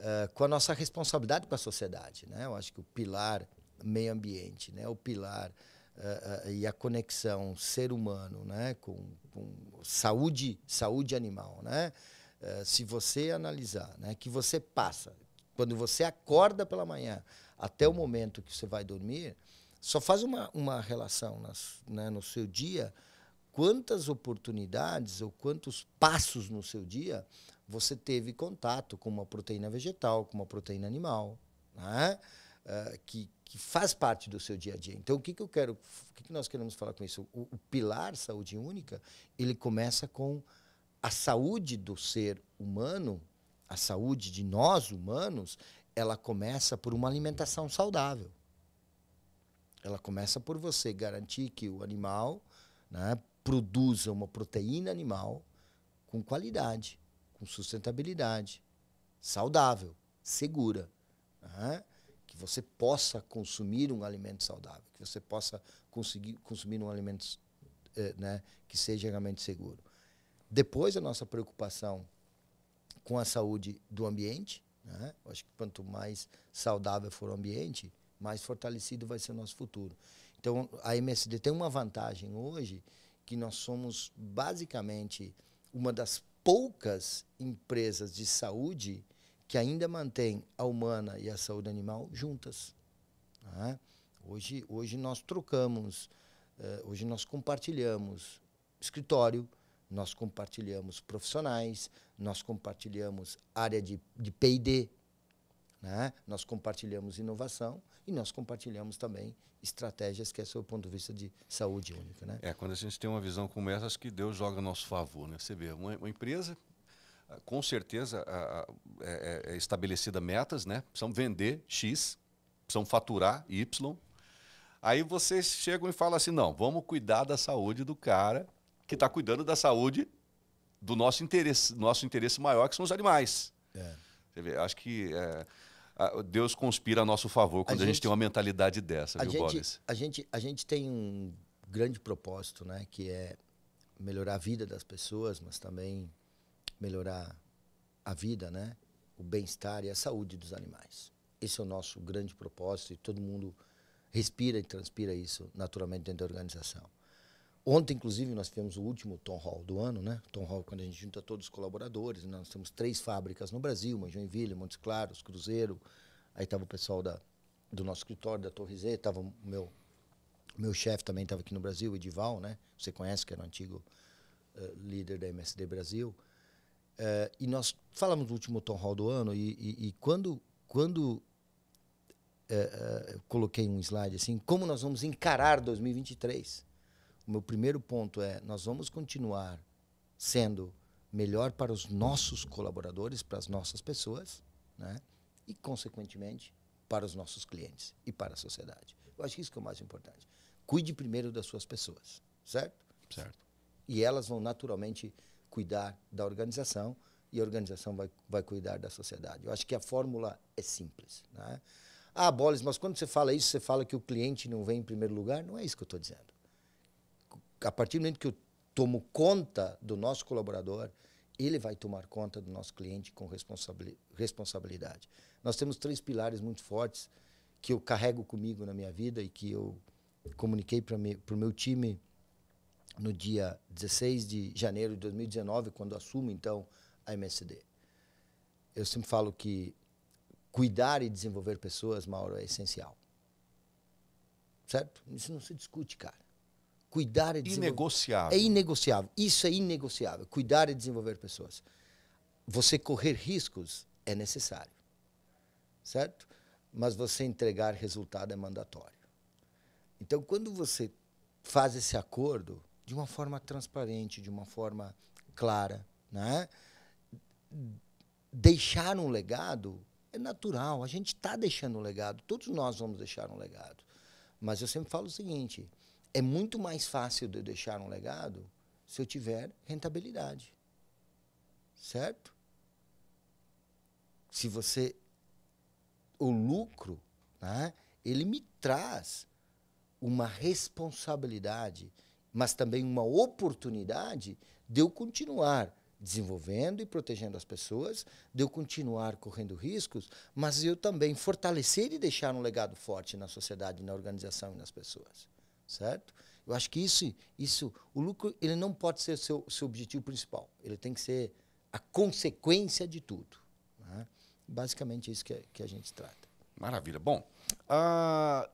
S2: uh, com a nossa responsabilidade com a sociedade, né? Eu acho que o pilar meio ambiente, né? O pilar uh, uh, e a conexão ser humano, né? Com, com saúde saúde animal, né? Eh, se você analisar, né, que você passa, quando você acorda pela manhã até o momento que você vai dormir, só faz uma, uma relação nas, né, no seu dia, quantas oportunidades ou quantos passos no seu dia você teve contato com uma proteína vegetal, com uma proteína animal, né? uh, que, que faz parte do seu dia a dia. Então, o que, que eu quero, o que, que nós queremos falar com isso? O, o pilar saúde única, ele começa com a saúde do ser humano, a saúde de nós humanos, ela começa por uma alimentação saudável. Ela começa por você garantir que o animal né, produza uma proteína animal com qualidade, com sustentabilidade, saudável, segura. Né? Que você possa consumir um alimento saudável, que você possa conseguir consumir um alimento eh, né, que seja realmente seguro. Depois, a nossa preocupação com a saúde do ambiente. Né? Eu acho que quanto mais saudável for o ambiente, mais fortalecido vai ser o nosso futuro. Então, a MSD tem uma vantagem hoje que nós somos basicamente uma das poucas empresas de saúde que ainda mantém a humana e a saúde animal juntas. Né? Hoje, hoje nós trocamos, eh, hoje nós compartilhamos escritório, nós compartilhamos profissionais, nós compartilhamos área de, de PD, né? nós compartilhamos inovação e nós compartilhamos também estratégias que é sob o ponto de vista de saúde única. Né?
S1: É, quando a gente tem uma visão como essa, acho que Deus joga a nosso favor. Né? Você vê, uma, uma empresa, com certeza, a, a, é, é, é estabelecida metas, né? precisam vender X, precisam faturar Y. Aí vocês chegam e falam assim, não, vamos cuidar da saúde do cara que está cuidando da saúde do nosso interesse, nosso interesse maior, que são os animais. É. Você vê, acho que é, Deus conspira a nosso favor quando a, a gente, gente, tem uma mentalidade dessa, a viu, gente,
S2: A gente, a gente tem um grande propósito, né? Que é melhorar a vida das pessoas, mas também melhorar a vida, né? O bem-estar e a saúde dos animais. Esse é o nosso grande propósito e todo mundo respira e transpira isso naturalmente dentro da organização. Ontem, inclusive, nós tivemos o último Tom Hall do ano, né? Tom Hall, quando a gente junta todos os colaboradores, né? nós temos três fábricas no Brasil, uma Joinville, Montes Claros, Cruzeiro. Aí estava o pessoal da, do nosso escritório, da Torre Z, estava o meu, meu chefe também estava aqui no Brasil, o Edival, né? Você conhece, que era o um antigo uh, líder da MSD Brasil. Uh, e nós falamos do último Tom Hall do ano, e, e, e quando, quando uh, coloquei um slide assim, como nós vamos encarar 2023 o meu primeiro ponto é: nós vamos continuar sendo melhor para os nossos colaboradores, para as nossas pessoas, né? e, consequentemente, para os nossos clientes e para a sociedade. Eu acho que isso que é o mais importante. Cuide primeiro das suas pessoas, certo? Certo. E elas vão naturalmente cuidar da organização e a organização vai, vai cuidar da sociedade. Eu acho que a fórmula é simples. Né? Ah, Boles, mas quando você fala isso, você fala que o cliente não vem em primeiro lugar? Não é isso que eu estou dizendo a partir do momento que eu tomo conta do nosso colaborador, ele vai tomar conta do nosso cliente com responsabilidade. Nós temos três pilares muito fortes que eu carrego comigo na minha vida e que eu comuniquei para o meu time no dia 16 de janeiro de 2019, quando assumo então a MSD. Eu sempre falo que cuidar e desenvolver pessoas, Mauro, é essencial. Certo? Isso não se discute, cara cuidar e desenvolver. Inegociável. É inegociável. Isso é inegociável. Cuidar e desenvolver pessoas. Você correr riscos é necessário. Certo? Mas você entregar resultado é mandatório. Então, quando você faz esse acordo de uma forma transparente, de uma forma clara, né? deixar um legado é natural. A gente está deixando um legado. Todos nós vamos deixar um legado. Mas eu sempre falo o seguinte: é muito mais fácil de eu deixar um legado se eu tiver rentabilidade. Certo? Se você. O lucro, né, ele me traz uma responsabilidade, mas também uma oportunidade de eu continuar desenvolvendo e protegendo as pessoas, de eu continuar correndo riscos, mas eu também fortalecer e deixar um legado forte na sociedade, na organização e nas pessoas certo? Eu acho que isso, isso, o lucro, ele não pode ser seu, seu objetivo principal. Ele tem que ser a consequência de tudo. Né? Basicamente é isso que, é, que a gente trata.
S1: Maravilha. Bom, ah,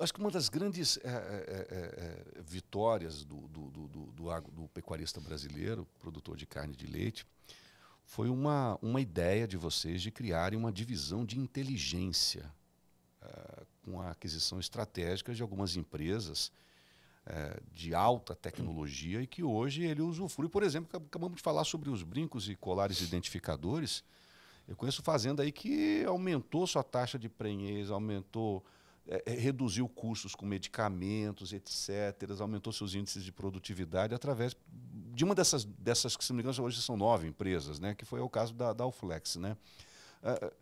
S1: acho que uma das grandes é, é, vitórias do, do, do, do, do pecuarista brasileiro, produtor de carne de leite, foi uma, uma ideia de vocês de criarem uma divisão de inteligência ah, com a aquisição estratégica de algumas empresas é, de alta tecnologia e que hoje ele usufrui. Por exemplo, acabamos de falar sobre os brincos e colares identificadores. Eu conheço fazenda aí que aumentou sua taxa de prenhez, aumentou, é, é reduziu custos com medicamentos, etc., aumentou seus índices de produtividade através de uma dessas, dessas que, se não me engano, hoje são nove empresas, né? que foi o caso da, da Alflex. Né? Uh,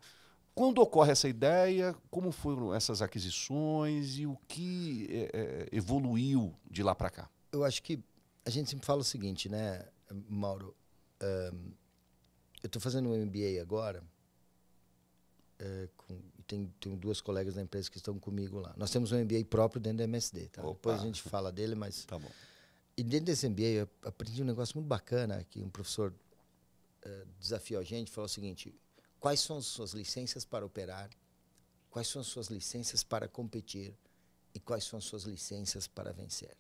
S1: quando ocorre essa ideia, como foram essas aquisições e o que é, é evoluiu de lá para cá? Eu acho que a gente sempre fala o seguinte, né,
S2: Mauro? Um, eu estou fazendo um MBA agora é, com, tem, tenho duas colegas da empresa que estão comigo lá. Nós temos um MBA próprio dentro do MSD, tá? Depois a gente fala dele, mas... Tá bom. E dentro desse MBA eu aprendi um negócio muito bacana que um professor eh, desafiou a gente, falou o seguinte, Quais são suas licenças para operar? Quais são suas licenças para competir? E quais são suas licenças para vencer?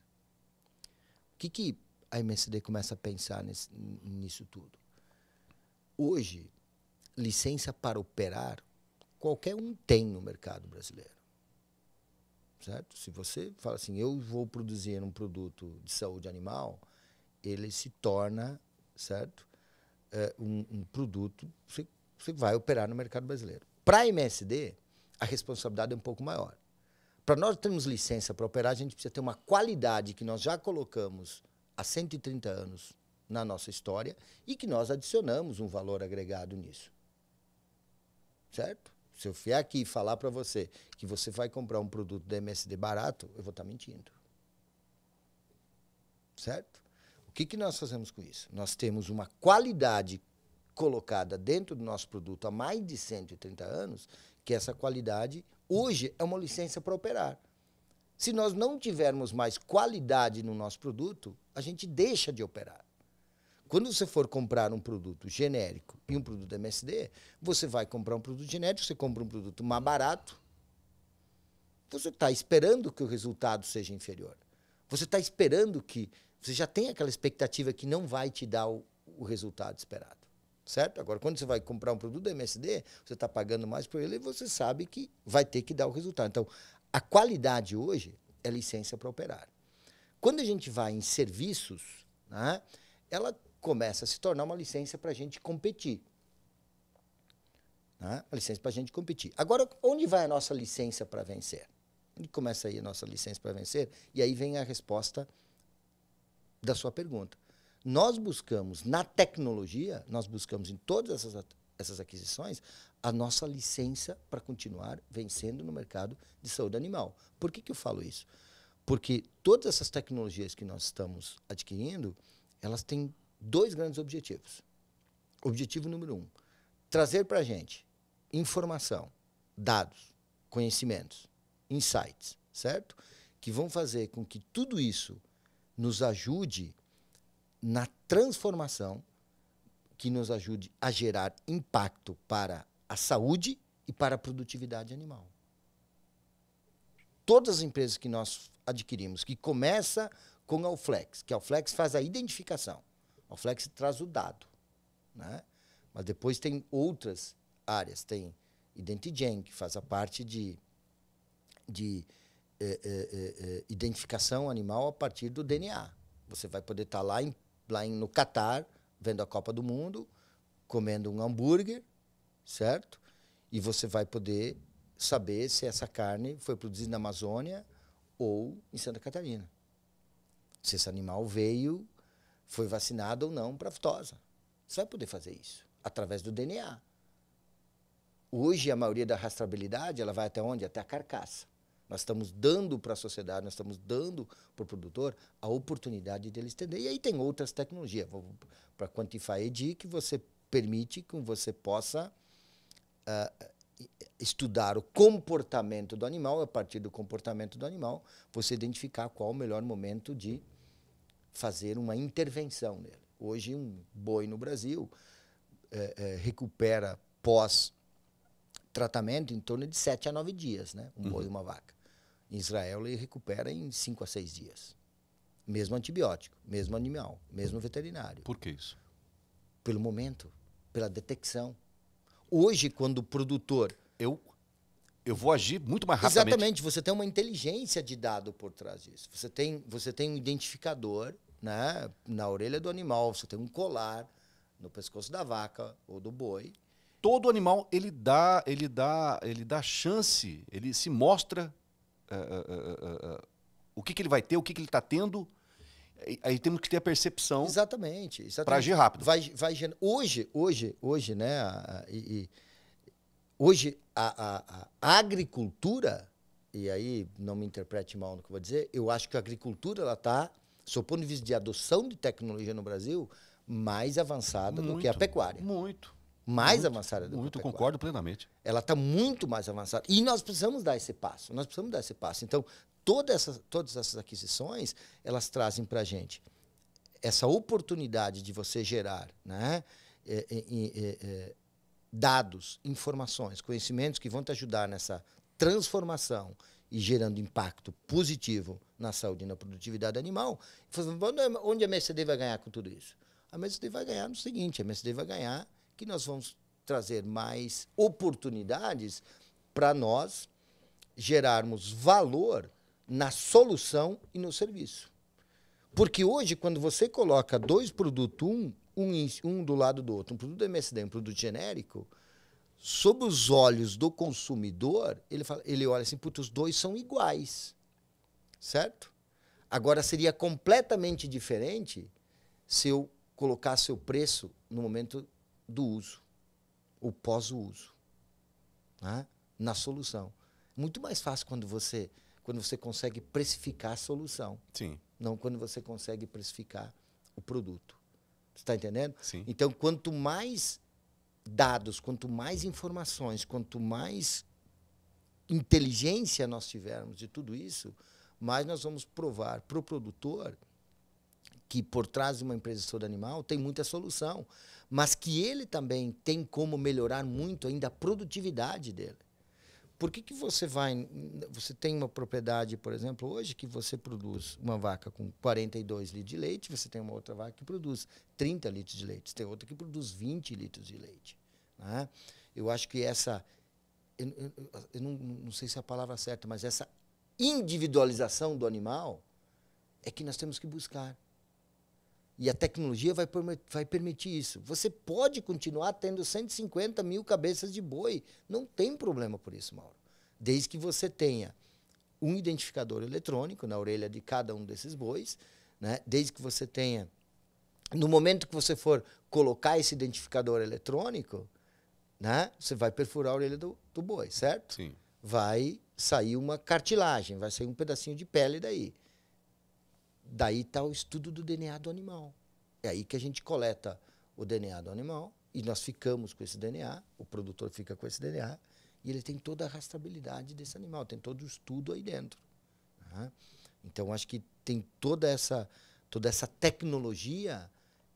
S2: O que, que a MSD começa a pensar nesse, nisso tudo? Hoje, licença para operar, qualquer um tem no mercado brasileiro. Certo? Se você fala assim, eu vou produzir um produto de saúde animal, ele se torna, certo? É, um, um, produto, você você vai operar no mercado brasileiro. Para a MSD, a responsabilidade é um pouco maior. Para nós termos licença para operar, a gente precisa ter uma qualidade que nós já colocamos há 130 anos na nossa história e que nós adicionamos um valor agregado nisso. Certo? Se eu vier aqui e falar para você que você vai comprar um produto da MSD barato, eu vou estar tá mentindo. Certo? O que, que nós fazemos com isso? Nós temos uma qualidade colocada dentro do nosso produto há mais de 130 anos, que essa qualidade hoje é uma licença para operar. Se nós não tivermos mais qualidade no nosso produto, a gente deixa de operar. Quando você for comprar um produto genérico e um produto MSD, você vai comprar um produto genérico, você compra um produto mais barato, você está esperando que o resultado seja inferior. Você está esperando que. Você já tem aquela expectativa que não vai te dar o, o resultado esperado. Certo? Agora, quando você vai comprar um produto da MSD, você está pagando mais por ele e você sabe que vai ter que dar o resultado. Então, a qualidade hoje é licença para operar. Quando a gente vai em serviços, né, ela começa a se tornar uma licença para a gente competir. Né? Uma licença para a gente competir. Agora, onde vai a nossa licença para vencer? Onde começa aí a nossa licença para vencer? E aí vem a resposta da sua pergunta. Nós buscamos na tecnologia, nós buscamos em todas essas, essas aquisições a nossa licença para continuar vencendo no mercado de saúde animal. Por que, que eu falo isso? Porque todas essas tecnologias que nós estamos adquirindo, elas têm dois grandes objetivos. Objetivo número um: trazer para a gente informação, dados, conhecimentos, insights, certo? Que vão fazer com que tudo isso nos ajude na transformação que nos ajude a gerar impacto para a saúde e para a produtividade animal. Todas as empresas que nós adquirimos, que começa com a Alflex, que a Alflex faz a identificação. A Alflex traz o dado. Né? Mas depois tem outras áreas. Tem Identigen, que faz a parte de, de eh, eh, eh, identificação animal a partir do DNA. Você vai poder estar tá lá em lá em, no Catar, vendo a Copa do Mundo, comendo um hambúrguer, certo? E você vai poder saber se essa carne foi produzida na Amazônia ou em Santa Catarina. Se esse animal veio, foi vacinado ou não para aftosa. Você vai poder fazer isso através do DNA. Hoje a maioria da rastreabilidade, ela vai até onde? Até a carcaça. Nós estamos dando para a sociedade, nós estamos dando para o produtor a oportunidade dele estender. E aí tem outras tecnologias. Para Quantify ED, que você permite que você possa uh, estudar o comportamento do animal, a partir do comportamento do animal, você identificar qual o melhor momento de fazer uma intervenção nele. Hoje, um boi no Brasil eh, eh, recupera pós tratamento em torno de 7 a 9 dias, né? Um uhum. boi e uma vaca. Em Israel, ele recupera em 5 a 6 dias. Mesmo antibiótico, mesmo animal, mesmo veterinário. Por que isso? Pelo momento, pela detecção. Hoje, quando o
S1: produtor. Eu, eu vou agir muito mais rapidamente. Exatamente,
S2: você tem uma inteligência de dado por trás disso. Você tem, você tem um identificador né, na orelha do animal, você tem um colar
S1: no pescoço da vaca ou do boi. Todo animal ele dá, ele dá, ele dá chance, ele se mostra eh, eh, eh, o que, que, ele vai ter, o que, que ele está tendo. Aí temos que ter a percepção. Exatamente. exatamente. Para agir rápido. Vai,
S2: vai, hoje, hoje, hoje, né? A, e, e, hoje a, a, a, agricultura, e aí não me interprete mal no que eu vou dizer, eu acho que a agricultura ela está, sob o ponto de vista de adoção de tecnologia no Brasil, mais avançada muito, do que a pecuária. Muito mais muito, avançada do Muito, concordo plenamente. Ela está muito mais avançada. E nós precisamos dar esse passo. Nós precisamos dar esse passo. Então, todas todas essas aquisições, elas trazem para a gente essa oportunidade de você gerar né, é é, é, é, é, dados, informações, conhecimentos que vão te ajudar nessa transformação e gerando impacto positivo na saúde e na produtividade animal. É, onde a Mercedes vai ganhar com tudo isso? A Mercedes vai ganhar no seguinte: a Mercedes vai ganhar que nós vamos trazer mais oportunidades para nós gerarmos valor na solução e no serviço. Porque hoje, quando você coloca dois produtos, um, um, um do lado do outro, um produto MSD e um produto genérico, sob os olhos do consumidor, ele, fala, ele olha assim, putz, os dois são iguais, certo? Agora, seria completamente diferente se eu colocasse o preço no momento do uso, o pós uso, né? na solução. Muito mais fácil quando você, quando você consegue precificar a solução. Sim. Não quando você consegue precificar o produto. Você está entendendo? Sim. Então, quanto mais dados, quanto mais informações, quanto mais inteligência nós tivermos de tudo isso, mais nós vamos provar para o produtor que por trás de uma empresa de animal tem muita solução mas que ele também tem como melhorar muito ainda a produtividade dele. Por que, que você vai. Você tem uma propriedade, por exemplo, hoje, que você produz uma vaca com 42 litros de leite, você tem uma outra vaca que produz 30 litros de leite, tem outra que produz 20 litros de leite. Né? Eu acho que essa. Eu, eu, eu não, não sei se é a palavra certa, mas essa individualização do animal é que nós temos que buscar. E a tecnologia vai, vai permitir isso. Você pode continuar tendo 150 mil cabeças de boi. Não tem problema por isso, Mauro. Desde que você tenha um identificador eletrônico na orelha de cada um desses bois, né? desde que você tenha. No momento que você for colocar esse identificador eletrônico, né? você vai perfurar a orelha do, do boi, certo? Sim. Vai sair uma cartilagem, vai sair um pedacinho de pele daí. Daí está o estudo do DNA do animal. É aí que a gente coleta o DNA do animal e nós ficamos com esse DNA, o produtor fica com esse DNA e ele tem toda a rastreabilidade desse animal, tem todo o estudo aí dentro. Né? Então acho que tem toda essa toda essa tecnologia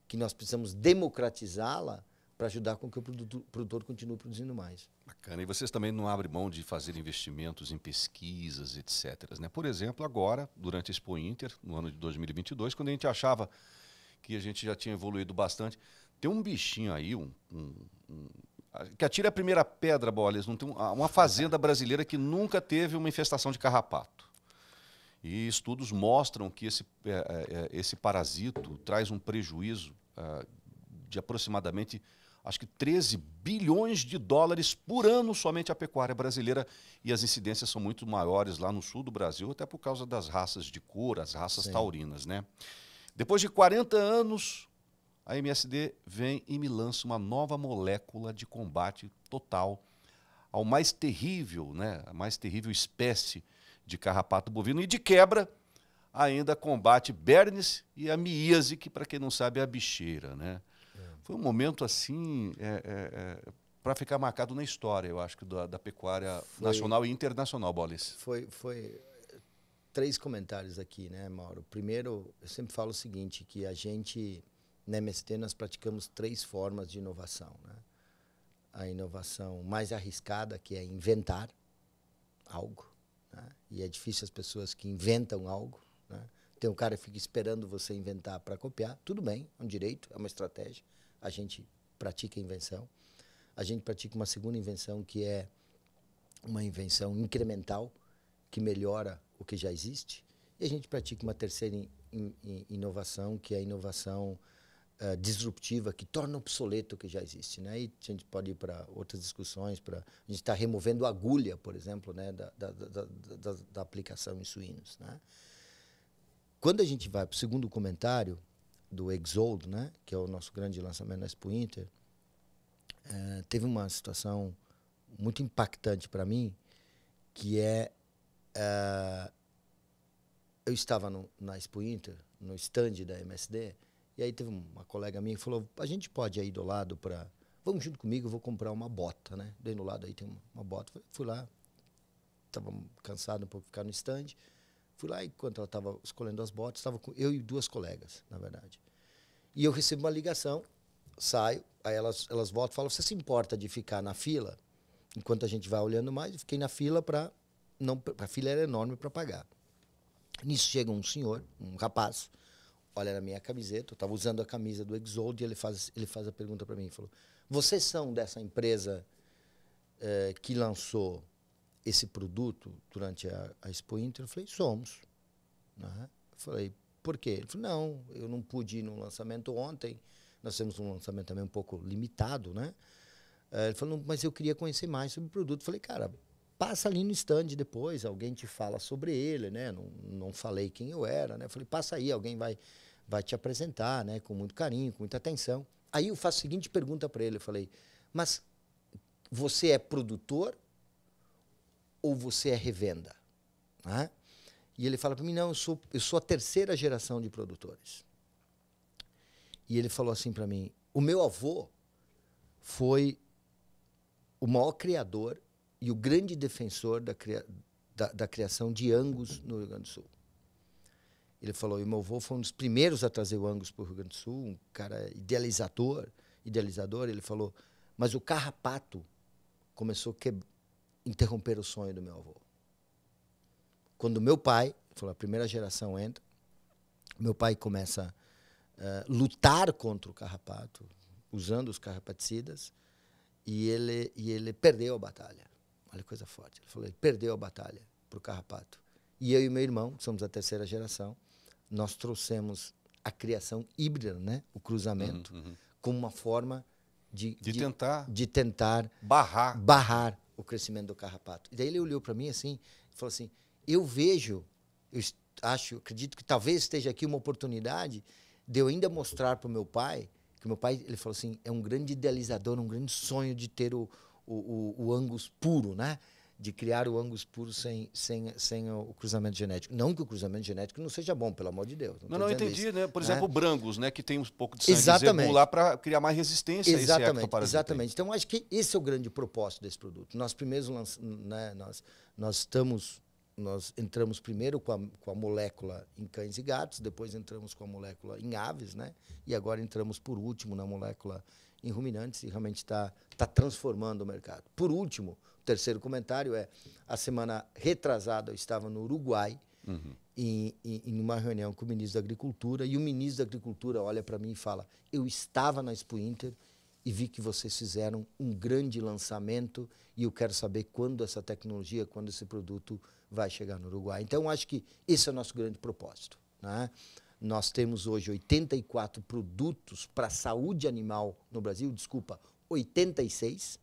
S2: que nós precisamos democratizá-la para ajudar com que o produtor, continue produzindo mais.
S1: Bacana. E vocês também não abrem mão de fazer investimentos em pesquisas, etc. Né? Por exemplo, agora, durante a Expo Inter, no ano de 2022, quando a gente achava que a gente já tinha evoluído bastante, tem um bichinho aí, um, um, um que atira a primeira pedra, Bolas, não tem uma fazenda brasileira que nunca teve uma infestação de carrapato. E estudos mostram que esse, é, é, é, esse parasito traz um prejuízo ah, de aproximadamente acho que 13 bilhões de dólares por ano somente a pecuária brasileira e as incidências são muito maiores lá no sul do Brasil, até por causa das raças de cor, as raças Sim. taurinas, né? Depois de 40 anos, a MSD vem e me lança uma nova molécula de combate total ao mais terrível, né, a mais terrível espécie de carrapato bovino e de quebra ainda combate Bernice e a miíase, que para quem não sabe é a bicheira, né? Foi um momento assim é, é, é para ficar marcado na história, eu acho, da, da pecuária foi, nacional e internacional, Bolis. Foi, foi eh, três
S2: comentários aqui, né, Mauro? Primeiro, eu sempre falo o seguinte, que a gente, na né, MST, nós praticamos três formas de inovação, né? A inovação mais arriscada, que é inventar algo, né? e é difícil as pessoas que inventam algo, né? Tem um cara que fica esperando você inventar para copiar, tudo bem, é um direito, é uma estratégia a gente pratica a invenção. A gente pratica uma segunda invenção que é uma invenção incremental que melhora o que já existe. E a gente pratica uma terceira in, in, inovação que é a inovação uh, disruptiva que torna obsoleto o que já existe, né? E a gente pode ir para outras discussões, para a gente está removendo agulha, por exemplo, né, da, da, da, da, da aplicação em suínos, né? Quando a gente vai para o segundo comentário, do Exold, né, que é o nosso grande lançamento na Expo Inter, é, teve uma situação muito impactante para mim, que é, é eu estava no, na Expo Inter, no stand da MSD, e aí teve uma colega minha que falou, a gente pode ir do lado para... Vamos junto comigo, eu vou comprar uma bota, né? Dei no lado, aí tem uma, uma bota. Fui lá, estava cansado um pouco de ficar no stand. Fui lá enquanto ela estava escolhendo as botas, estava com eu e duas colegas, na verdade. E eu recebo uma ligação, saio, aí elas, elas voltam e falam: Você se importa de ficar na fila? Enquanto a gente vai olhando mais, eu fiquei na fila para. não A fila era enorme para pagar. Nisso chega um senhor, um rapaz, olha na minha camiseta, eu estava usando a camisa do Exold, e ele faz, ele faz a pergunta para mim: falou, Vocês são dessa empresa eh, que lançou esse produto durante a, a Expo Inter? Eu falei, somos. Né? Eu falei, por quê? Ele falou, não, eu não pude ir no lançamento ontem. Nós temos um lançamento também um pouco limitado, né? Eh, ele falou, mas eu queria conhecer mais sobre o produto. Eu falei, cara, passa ali no stand depois, alguém te fala sobre ele, né? Não, não falei quem eu era, né? Eu falei, passa aí, alguém vai, vai te apresentar, né? Com muito carinho, com muita atenção. Aí eu faço a seguinte pergunta para ele, eu falei, mas você é produtor ou você é revenda? Né? E ele fala para mim: não, eu sou, eu sou a terceira geração de produtores. E ele falou assim para mim: o meu avô foi o maior criador e o grande defensor da, cria, da, da criação de angus no Rio Grande do Sul. Ele falou: e meu avô foi um dos primeiros a trazer o angus para o Rio Grande do Sul, um cara idealizador, idealizador. Ele falou: mas o carrapato começou a interromper o sonho do meu avô. Quando meu pai, falou, a primeira geração entra, meu pai começa a uh, eh, lutar contra o carrapato, usando os carrapaticidas, e ele, e ele perdeu a batalha. Olha que coisa forte. Ele falou, ele perdeu a batalha para o carrapato. E eu e meu irmão, que somos a terceira geração, nós trouxemos a criação híbrida, né? o cruzamento, uhum, uhum. como uma forma de, de, de, tentar, de tentar barrar. barrar o crescimento do carrapato. E daí ele olhou para mim assim e falou assim: Eu vejo, eu acho, acredito que talvez esteja aqui uma oportunidade de eu ainda mostrar para o meu pai, que meu pai, ele falou assim, é um grande idealizador, um grande sonho de ter o, o, o, o Angus puro, né? de criar o Angus puro sem, sem, sem o cruzamento genético. Não que o cruzamento genético não seja bom, pelo amor de Deus. Não, não, não entendi, isso. né? Por né? exemplo,
S1: brangos né? Que tem um pouco de sangue Exatamente. lá para criar mais resistência Exatamente. a esse Exatamente.
S2: Então, acho que esse é o grande propósito desse produto. Nós primeiros né, nós, nós estamos. Nós entramos primeiro com a, com a molécula em cães e gatos, depois entramos com a molécula em aves, né? E agora entramos por último na molécula em ruminantes e realmente está tá transformando o mercado. Por último, terceiro comentário é: a semana retrasada eu estava no Uruguai, uhum. em, em, em, uma reunião com o ministro da Agricultura, e o ministro da Agricultura olha para mim e fala: Eu estava na Expo Inter e vi que vocês fizeram um grande lançamento e eu quero saber quando essa tecnologia, quando esse produto vai chegar no Uruguai. Então, acho que esse é o nosso grande propósito. Né? Nós temos hoje 84 produtos para saúde animal no Brasil, desculpa, 86,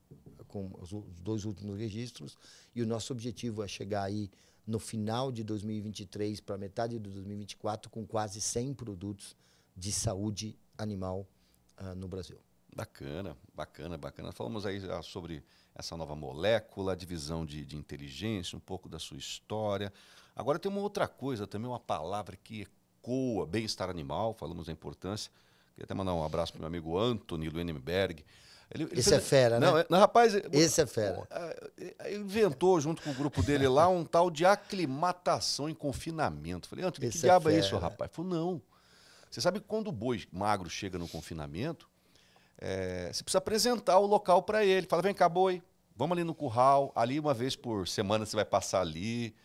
S2: com os, dois últimos registros, e o nosso objetivo é chegar aí no final de 2023 para metade de 2024 com quase 100 produtos de saúde animal
S1: uh, no Brasil. Bacana, bacana, bacana. Falamos aí ah, sobre essa nova molécula, a divisão de, de, inteligência, um pouco da sua história. Agora tem uma outra coisa também, uma palavra que ecoa bem-estar animal, falamos da importância. Queria até mandar um abraço para o meu amigo Anthony Luenenberg, ele, ele Esse fez... é fera, não, né? É, não, rapaz. Esse é fera. É, é, inventou, junto com o grupo dele lá, um tal de aclimatação em confinamento. Falei, Antônio, que diabo é isso, rapaz? Ele falou, não. Você sabe que quando o boi magro chega no confinamento, é, você precisa apresentar o local para ele. Fala, vem cá, boi, vamos ali no curral, ali uma vez por semana você vai passar ali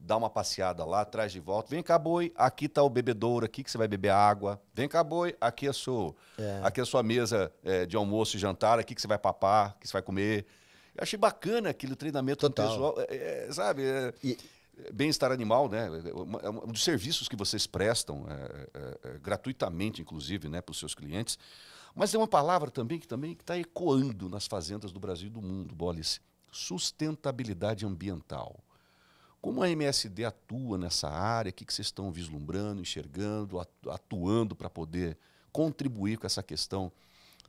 S1: dá uma passeada lá, traz de volta. Vem cá, boi, aqui tá o bebedouro aqui que você vai beber água. Vem cá, boi, aqui é, seu, é. Aqui é a sua mesa é, de almoço e jantar, aqui que você vai papar, que você vai comer. Eu achei bacana aquele treinamento Total. pessoal, é, é sabe? É, e... É bem-estar animal, né? é Um dos serviços que vocês prestam, gratuitamente, inclusive, né, para os seus clientes. Mas é uma palavra também que também está ecoando nas fazendas do Brasil e do mundo, Bolis. Sustentabilidade ambiental. Como a MSD atua nessa área? O que, vocês estão vislumbrando, enxergando, atuando para poder contribuir com essa questão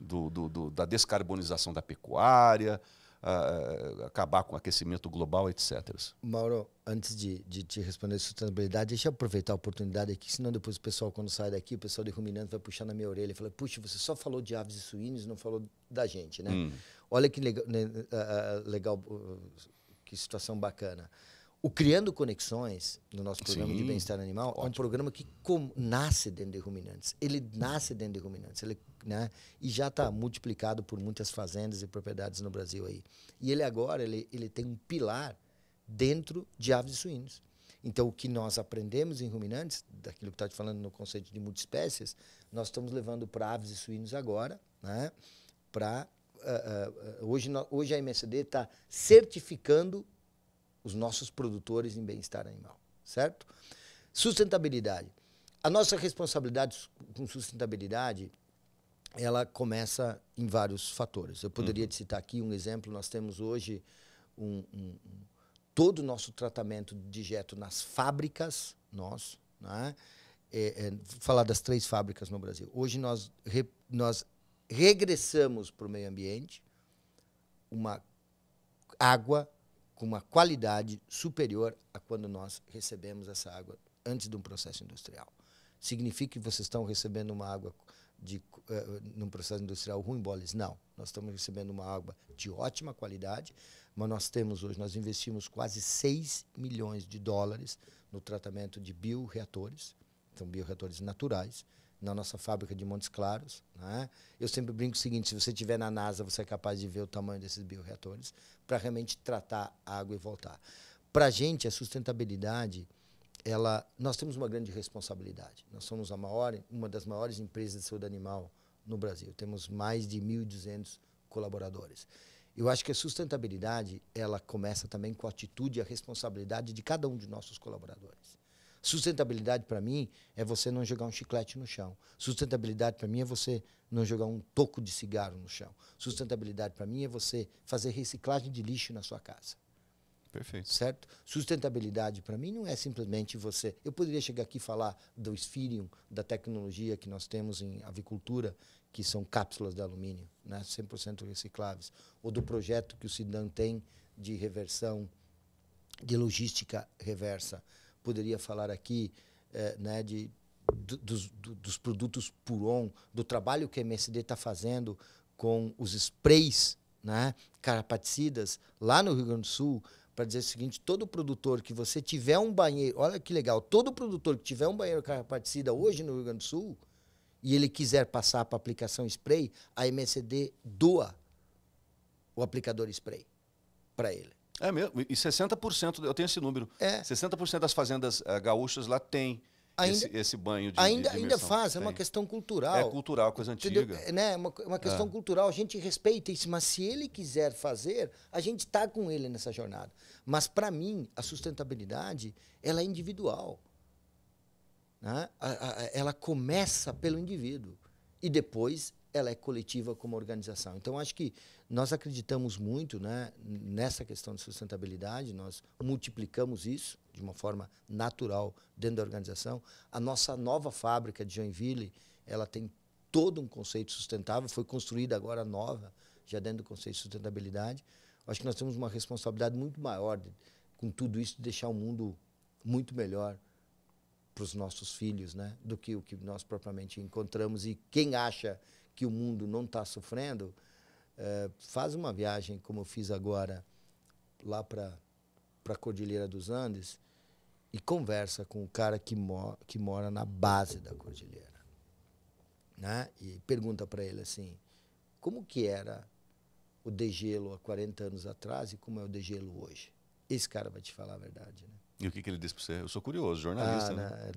S1: do, do, do, da descarbonização da pecuária, acabar com o aquecimento global, etc.
S2: Mauro, antes de, de te responder sustentabilidade, deixa eu aproveitar a oportunidade aqui, senão depois o pessoal, quando sai daqui, o pessoal de Ruminando vai puxar na minha orelha e falar: puxa, você só falou de aves e suínos, não falou da gente, né? Hum. Olha que né, legal, né, uh, legal que situação bacana o Criando Conexões, no nosso programa Sim. de bem-estar animal, Ótimo. é um programa que com, nasce dentro de ruminantes. Ele nasce dentro de ruminantes. Ele, né, e já está multiplicado por muitas fazendas e propriedades no Brasil aí. E ele agora ele, ele tem um pilar dentro de aves e suínos. Então, o que nós aprendemos em ruminantes, daquilo que está te falando no conceito de multiespécies, nós estamos levando para aves e suínos agora, né? Para uh, ah, uh, ah, ah, hoje, hoje a MSD está certificando os nossos produtores em bem-estar animal, certo? Sustentabilidade. A nossa responsabilidade com sustentabilidade, ela começa em vários fatores. Eu poderia uhum. te citar aqui um exemplo. Nós temos hoje um, um, um, todo o nosso tratamento de dejeto nas fábricas, nós, né? É, é, falar das três fábricas no Brasil. Hoje nós, re, nós regressamos para o meio ambiente uma água, com uma qualidade superior a quando nós recebemos essa água antes de um processo industrial. Significa que vocês estão recebendo uma água de, uh, num processo industrial ruim, bolis? Não. Nós estamos recebendo uma água de ótima qualidade, mas nós temos hoje, nós investimos quase 6 milhões de dólares no tratamento de bioreatores, são então bioreatores naturais, na nossa fábrica de Montes Claros. Né? Eu sempre brinco o seguinte: se você estiver na NASA, você é capaz de ver o tamanho desses bioreatores para realmente tratar a água e voltar. Para a gente, a sustentabilidade, ela, nós temos uma grande responsabilidade. Nós somos a maior, uma das maiores empresas de saúde animal no Brasil. Temos mais de 1.200 colaboradores. Eu acho que a sustentabilidade, ela começa também com a atitude e a responsabilidade de cada um de nossos colaboradores. Sustentabilidade para mim é você não jogar um chiclete no chão. Sustentabilidade para mim é você não jogar um toco de cigarro no chão. Sustentabilidade para mim é você fazer reciclagem de lixo na sua casa. Perfeito. Certo? Sustentabilidade para mim não é simplesmente você. Eu poderia chegar aqui e falar do esfirium, da tecnologia que nós temos em avicultura, que são cápsulas de alumínio, né? 100% recicláveis, ou do projeto que o Cidão tem de reversão, de logística reversa poderia falar aqui é, né, de, do, dos, do, dos produtos Puron, do trabalho que a MSD está fazendo com os sprays né, carapaticidas lá no Rio Grande do Sul, para dizer o seguinte: todo produtor que você tiver um banheiro, olha que legal, todo produtor que tiver um banheiro carapaticida hoje no Rio Grande do Sul e ele quiser passar para aplicação spray, a MSD doa o aplicador spray
S1: para ele. É mesmo. E 60%, eu tenho esse número. É. 60% das fazendas uh, gaúchas lá tem ainda, esse, esse, banho de Ainda, de ainda faz, tem. é uma questão cultural. É cultural, coisa antiga. Entendeu? É,
S2: né? É uma, é uma questão é. cultural, a gente respeita isso, mas se ele quiser fazer, a gente está com ele nessa jornada. Mas, para mim, a sustentabilidade, ela é individual. Né? A, a, ela começa pelo indivíduo e depois ela é coletiva como organização. Então, acho que nós acreditamos muito né, nessa questão de sustentabilidade, nós multiplicamos isso de uma forma natural dentro da organização. A nossa nova fábrica de Joinville, ela tem todo um conceito sustentável, foi construída agora nova, já dentro do conceito de sustentabilidade. Acho que nós temos uma responsabilidade muito maior de, com tudo isso, de deixar o mundo muito melhor para os nossos filhos, né? Do que o que nós propriamente encontramos e quem acha que o mundo não está sofrendo, é, faz uma viagem como eu fiz agora lá para a Cordilheira dos Andes e conversa com o cara que, mor que mora na base da cordilheira, né? E pergunta para ele assim, como que era o degelo há 40 anos atrás e como é o degelo hoje? Esse cara vai te falar a verdade, né?
S1: E o que, que ele disse para você? Eu sou curioso, jornalista, ah, né? né?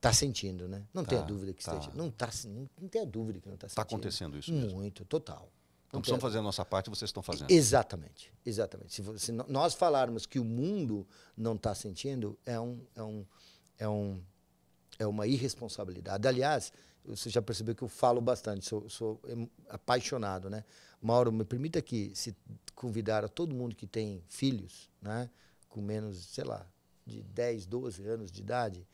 S1: Tá
S2: sentindo, né? Não tá, a dúvida que tá. esteja. Não, tá, não, não dúvida que não está tá sentindo. Está acontecendo isso Muito, total. Não precisamos fazer
S1: a nossa parte, vocês estão fazendo.
S2: Exatamente, exatamente. Se, se nós falarmos que o mundo não está sentindo, é, um, é, um, é, um, é uma irresponsabilidade. Aliás, você já percebeu que eu falo bastante, sou, sou apaixonado, né? Mauro, me permita aqui se convidar a todo mundo que tem filhos, né? Com menos, sei lá, de 10, 12 anos de idade,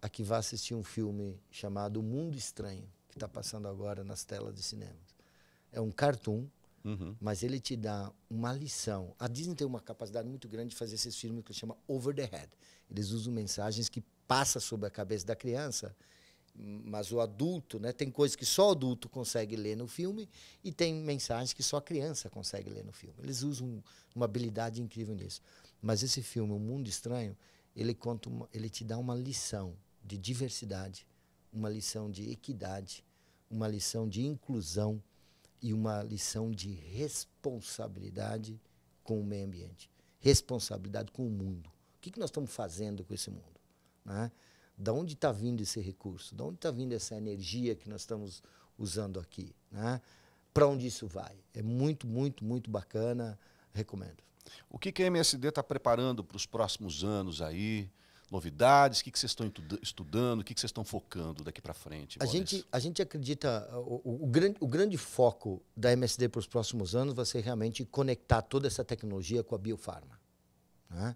S2: a que vá assistir um filme chamado O Mundo Estranho, que está passando agora nas telas de cinemas é um cartoon, uhum. mas ele te dá uma lição. A Disney tem uma capacidade muito grande de fazer esses filmes que chama over the head. Eles usam mensagens que passa sobre a cabeça da criança, mas o adulto, né, tem coisas que só o adulto consegue ler no filme e tem mensagens que só a criança consegue ler no filme. Eles usam uma habilidade incrível nisso. Mas esse filme, O Mundo Estranho, ele conta, uma, ele te dá uma lição de diversidade, uma lição de equidade, uma lição de inclusão, e uma lição de responsabilidade com o meio ambiente, responsabilidade com o mundo. O que, que nós estamos fazendo com esse mundo? Né? Da onde está vindo esse recurso? Da onde está vindo essa energia que nós estamos usando aqui? Né? Para onde isso vai? É muito, muito, muito bacana. Recomendo.
S1: O que, que a MSD está preparando para os próximos anos aí? novidades, o que, vocês estão estudando, o que, vocês estão focando daqui para frente? A gente,
S2: a gente acredita, o, o, grande, o grande foco da MSD para os próximos anos vai ser realmente conectar toda essa tecnologia com a biofarma. Né?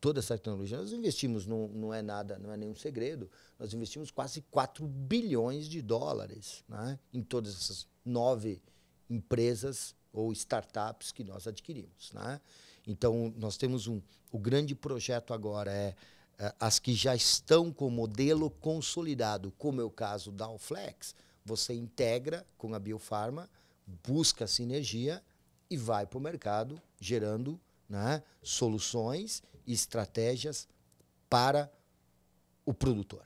S2: Toda essa tecnologia. Nós investimos, não, não é nada, não é nenhum segredo, nós investimos quase 4 bilhões de dólares né? em todas essas nove empresas ou startups que nós adquirimos. Né? Então, nós temos um. O grande projeto agora é eh, as que já estão com modelo consolidado, como é o caso da Alflex, você integra com a Biofarma, busca sinergia e vai para o mercado gerando né, soluções e estratégias para o produtor,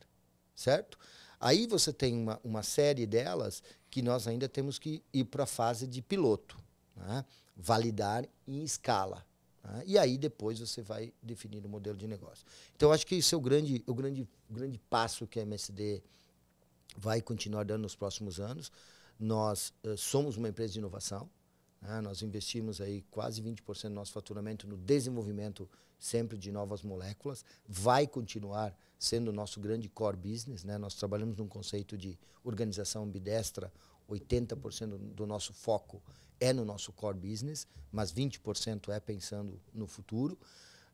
S2: certo? Aí você tem uma, uma série delas que nós ainda temos que ir para a fase de piloto, né? validar em escala. Né? e aí depois você vai definir o modelo de negócio. Então acho que esse é o grande, o grande, grande passo que a MSD vai continuar dando nos próximos anos. Nós uh, somos uma empresa de inovação. Né? Nós investimos aí quase 20% do nosso faturamento no desenvolvimento sempre de novas moléculas. Vai continuar sendo o nosso grande core business. Né? Nós trabalhamos num conceito de organização bidestra 80% do nosso foco é no nosso core business, mas 20% é pensando no futuro.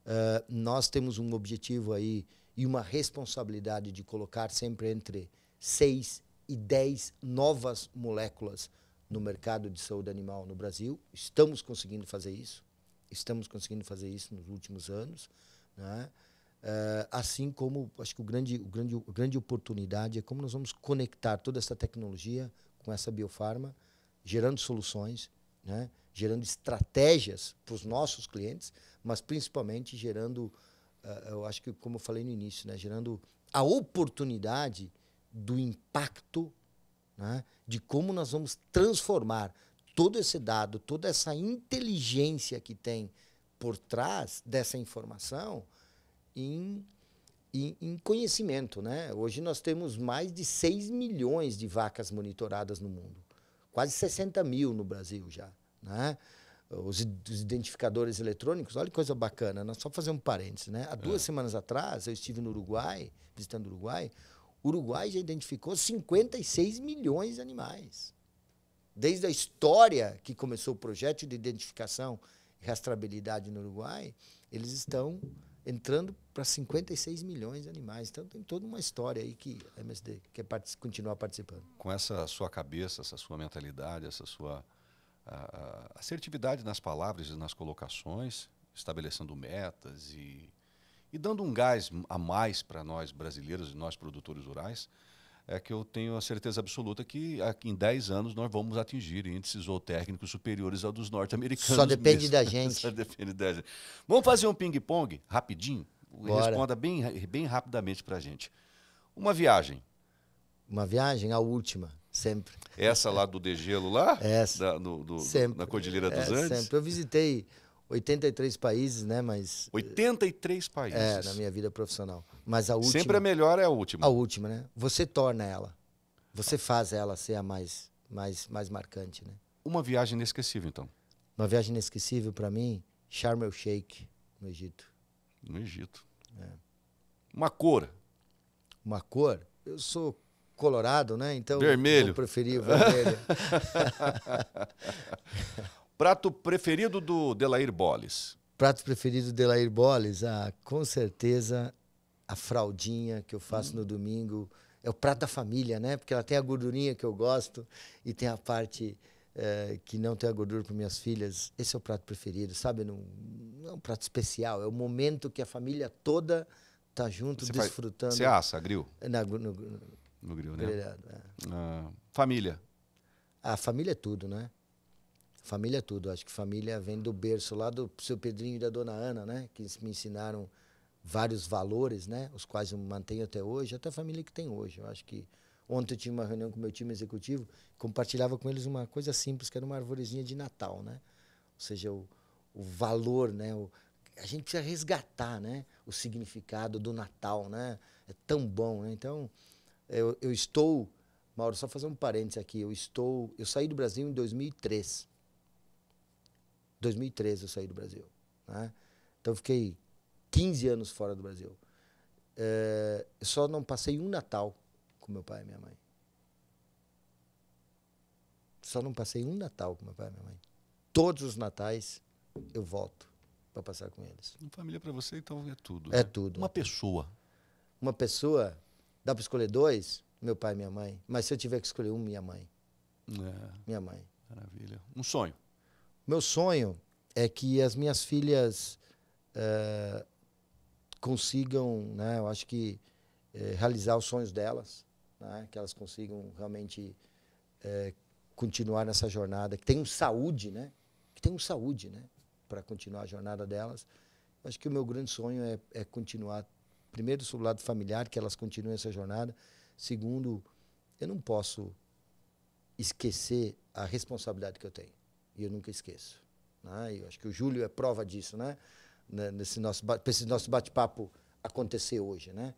S2: Uh, nós temos um objetivo aí e uma responsabilidade de colocar sempre entre 6 e 10 novas moléculas no mercado de saúde animal no Brasil. Estamos conseguindo fazer isso. Estamos conseguindo fazer isso nos últimos anos. Né? Uh, assim como acho que o grande, o grande, a grande oportunidade é como nós vamos conectar toda essa tecnologia com essa biofarma, gerando soluções, né? gerando estratégias para os nossos clientes, mas principalmente gerando, uh, eu acho que como eu falei no início, né? gerando a oportunidade do impacto né? de como nós vamos transformar todo esse dado, toda essa inteligência que tem por trás dessa informação em em, em conhecimento. Né? Hoje nós temos mais de 6 milhões de vacas monitoradas no mundo, quase 60 mil no Brasil já. Né? Os, os, identificadores eletrônicos, olha que coisa bacana, né? só fazer um parênteses. Né? Há duas é. semanas atrás, eu estive no Uruguai, visitando o Uruguai, o Uruguai já identificou 56 milhões de animais. Desde a história que começou o projeto de identificação e rastreabilidade no Uruguai, eles estão entrando para 56 milhões de animais. Então tem toda uma história aí que a MSD quer partic continuar participando.
S1: Com essa sua cabeça, essa sua mentalidade, essa sua assertividade nas palavras e nas colocações, estabelecendo metas e, e dando um gás a mais para nós brasileiros e nós produtores rurais, é que eu tenho a certeza absoluta que em 10 anos nós vamos atingir índices ou técnicos superiores ao dos norte-americanos. Só depende mesmo. da gente. Só depende da gente. Vamos fazer um ping-pong rapidinho? Bora. Responda bem, bem rapidamente para a gente. Uma viagem. Uma viagem? A última, sempre.
S2: Essa lá do
S1: degelo lá? Essa. Da, no, do, sempre. Na Cordilheira dos é, Andes? Sempre.
S2: Eu visitei 83 países, né? Mas... 83 países? É, na minha vida profissional. Mas a última. Sempre a melhor é a última. A última, né? Você torna ela. Você faz ela ser a mais, mais, mais marcante, né? Uma viagem inesquecível, então. Uma viagem inesquecível para mim, Sharm el Sheikh, no Egito. No Egito. É. Uma cor. Uma
S1: cor? Eu sou colorado,
S2: né? Então. Vermelho. Eu preferi o vermelho.
S1: Prato preferido do Delair Bolles
S2: Prato preferido do Delair Bolles Ah, com certeza a fraldinha que eu faço hum. no domingo. É o prato da família, né? Porque ela tem a gordurinha que eu gosto e tem a parte é, que não tem a gordura para minhas filhas. Esse é o prato preferido, sabe? Não, não, é um prato especial, é o momento que a família toda tá junto, você desfrutando. Faz, você assa, gril? Na, no, no,
S1: no né? é. ah, família? A
S2: família é tudo, né? Família é tudo. Acho que família vem do berço lá do seu Pedrinho e da Dona Ana, né? Que me ensinaram vários valores, né, os quais eu mantenho até hoje, até a família que tem hoje. Eu acho que ontem eu tinha uma reunião com meu time executivo, compartilhava com eles uma coisa simples, que era uma arvorezinha de Natal, né? Ou seja, o, o valor, né, o, a gente precisa resgatar, né, o significado do Natal, né? É tão bom, né? Então, eu, eu estou Mauro, só fazer um parênteses aqui. Eu estou, eu saí do Brasil em 2003. 2003 eu saí do Brasil, né? Então fiquei 15 anos fora do Brasil. Eh, eu só não passei um Natal com meu pai e minha mãe. Só não passei um Natal com meu pai e minha mãe. Todos os Natais eu volto para passar com eles.
S1: Uma família para você, então, é tudo. É né?
S2: tudo. Uma pessoa. Uma pessoa? Dá para escolher dois? Meu pai e minha mãe. Mas se eu tiver que escolher um, minha mãe. É. Minha mãe. Maravilha. Um sonho. Meu sonho é que as minhas filhas uh, consigam, né, eu acho que é, realizar os sonhos delas, né, que elas consigam realmente é, continuar nessa jornada, que tenham saúde, né, que tenham saúde, né, para continuar a jornada delas. Eu acho que o meu grande sonho é, é continuar, primeiro, sobre o lado familiar, que elas continuem essa jornada. Segundo, eu não posso esquecer a responsabilidade que eu tenho. E eu nunca esqueço. Né? eu acho que o Júlio é prova disso, né? Né, nesse nosso para esse nosso bate-papo acontecer hoje, né?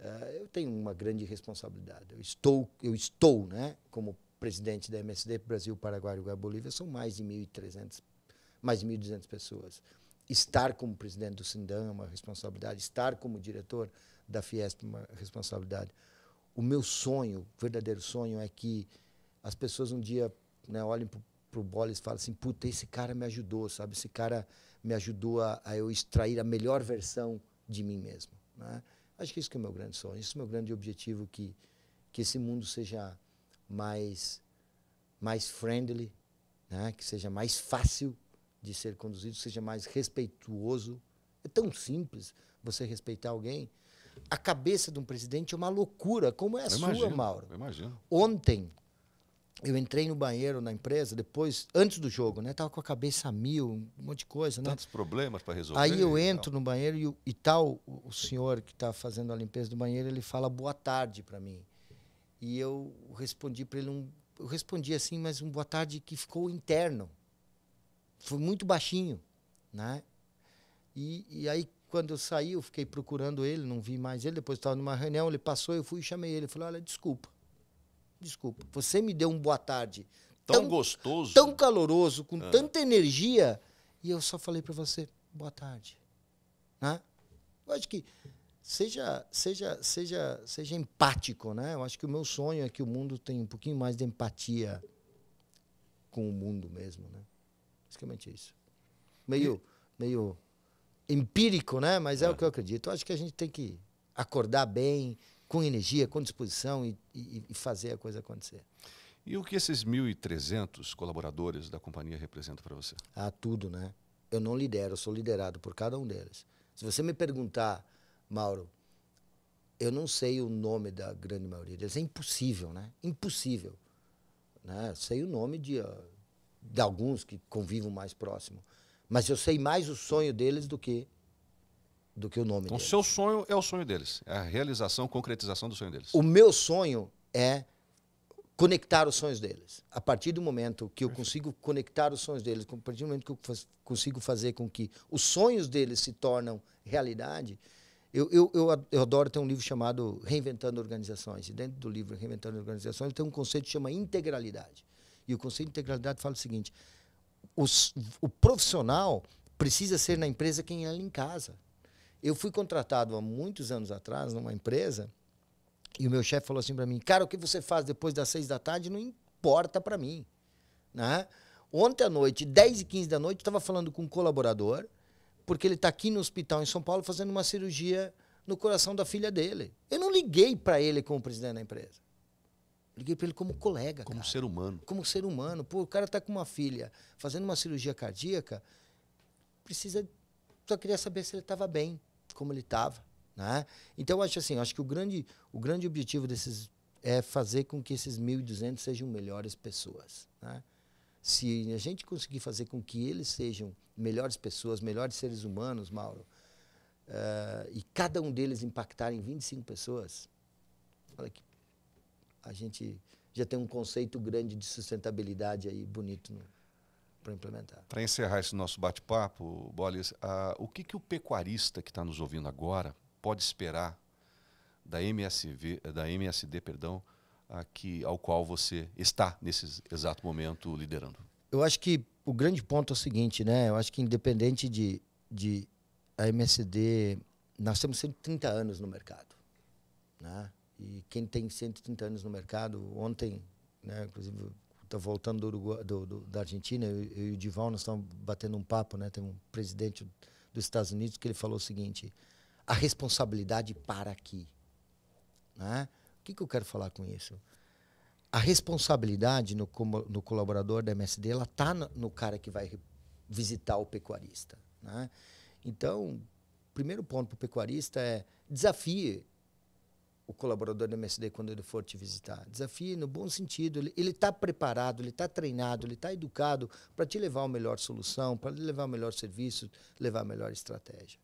S2: Ah, eu tenho uma grande responsabilidade. Eu estou, eu estou, né? Como presidente da MSD Brasil, Paraguai, Uruguai, Bolívia, são mais de 1.300, mais de 1.200 pessoas. Estar como presidente do Sindam é uma responsabilidade. Estar como diretor da Fiesp é uma responsabilidade. O meu sonho, o verdadeiro sonho, é que as pessoas um dia né, olhem para o Bolis e falem assim: puta, esse cara me ajudou, sabe? Esse cara me ajudou a, a eu extrair a melhor versão de mim mesmo. Né? Acho que isso que é o meu grande sonho, esse é o meu grande objetivo, que, que esse mundo seja mais, mais friendly, né? que seja mais fácil de ser conduzido, seja mais respeituoso. É tão simples você respeitar alguém. A cabeça de um presidente é uma loucura, como é a eu sua, imagino, Mauro. Imagino. Ontem, eu entrei no banheiro na empresa depois, antes do jogo, né? Tava com a cabeça mil, um monte de coisa, né? Tantos
S1: problemas para resolver. Aí eu entro
S2: no banheiro e, e tal, o, senhor que está fazendo a limpeza do banheiro, ele fala boa tarde para mim. E eu respondi para ele um, eu respondi assim, mas um boa tarde que ficou interno. Foi muito baixinho, né? E, e aí quando eu saí, eu fiquei procurando ele, não vi mais ele, depois estava numa reunião, ele passou, eu fui e chamei ele, ele falou, "Olha, desculpa". Desculpa. Você me deu um boa tarde. Tão, tão
S1: gostoso.
S2: Tão caloroso, com é. tanta energia. E eu só falei para você, boa tarde. Né? Eu acho que seja, seja, seja, seja empático, né? Eu acho que o meu sonho é que o mundo tenha um pouquinho mais de empatia com o mundo mesmo, né? Basicamente isso. Meio, e... meio empírico, né? Mas é, é, o que eu acredito. Eu acho que a gente tem que acordar bem, com energia, com disposição e, e, e fazer a coisa acontecer.
S1: E o que esses 1.300 colaboradores da companhia representam para você?
S2: Ah, tudo, né?
S1: Eu não lidero, eu sou
S2: liderado por cada um deles. Se você me perguntar, Mauro, eu não sei o nome da grande maioria deles, é impossível, né? Impossível. Né? Sei o nome de, ah, de alguns que convivo mais próximo, mas eu sei mais o sonho
S1: deles do que do que o nome então, deles. O seu sonho é o sonho deles, é a realização, concretização do sonho deles.
S2: O meu sonho é conectar os sonhos deles. A partir do momento que eu consigo conectar os sonhos deles, a partir do momento que eu consigo fazer com que os sonhos deles se tornam realidade, eu, eu, eu, adoro ter um livro chamado Reinventando Organizações. E dentro do livro Reinventando Organizações tem um conceito que chama integralidade. E o conceito de integralidade fala o seguinte: os, o profissional precisa ser na empresa quem ele é em casa. Eu fui contratado há muitos anos atrás numa empresa e o meu chefe falou assim para mim: Cara, o que você faz depois das seis da tarde não importa para mim. Né? Ontem à noite, 10 e 15 da noite, eu estava falando com um colaborador, porque ele está aqui no hospital em São Paulo fazendo uma cirurgia no coração da filha dele. Eu não liguei para ele como presidente da empresa. Liguei para ele como colega. Como cara. ser humano. Como ser humano. Pô, o cara está com uma filha fazendo uma cirurgia cardíaca, precisa. Só queria saber se ele estava bem como ele estava. Né? Então, eu acho assim, eu acho que o grande, o grande objetivo desses é fazer com que esses 1.200 sejam melhores pessoas. Né? Se a gente conseguir fazer com que eles sejam melhores pessoas, melhores seres humanos, Mauro, uh, e cada um deles impactar em 25 pessoas, olha que a gente já tem um conceito grande de sustentabilidade aí bonito no, para implementar.
S1: Para encerrar esse nosso bate-papo, Bolis, ah, o que, que o pecuarista que está nos ouvindo agora pode esperar da MSV, da MSD, perdão, a ah, que, ao qual você está nesse exato momento liderando?
S2: Eu acho que o grande ponto é o seguinte, né? Eu acho que independente de, de a MSD, nós temos 130 anos no mercado, né? E quem tem 130 anos no mercado, ontem, né, inclusive Estou tá voltando do, Uruguai, do, do da Argentina, eu, eu, e o Dival, nós estamos batendo um papo, né? Tem um presidente dos Estados Unidos que ele falou o seguinte, a responsabilidade para aqui. Né? O que, que eu quero falar com isso? A responsabilidade no, no colaborador da MSD, ela está no, no cara que vai visitar o pecuarista. Né? Então, o primeiro ponto para o pecuarista é desafie o colaborador do MSD quando ele for te visitar. Desafie no bom sentido. Ele está preparado, ele está treinado, ele está educado para te levar a melhor solução, para levar o melhor serviço, levar a melhor estratégia.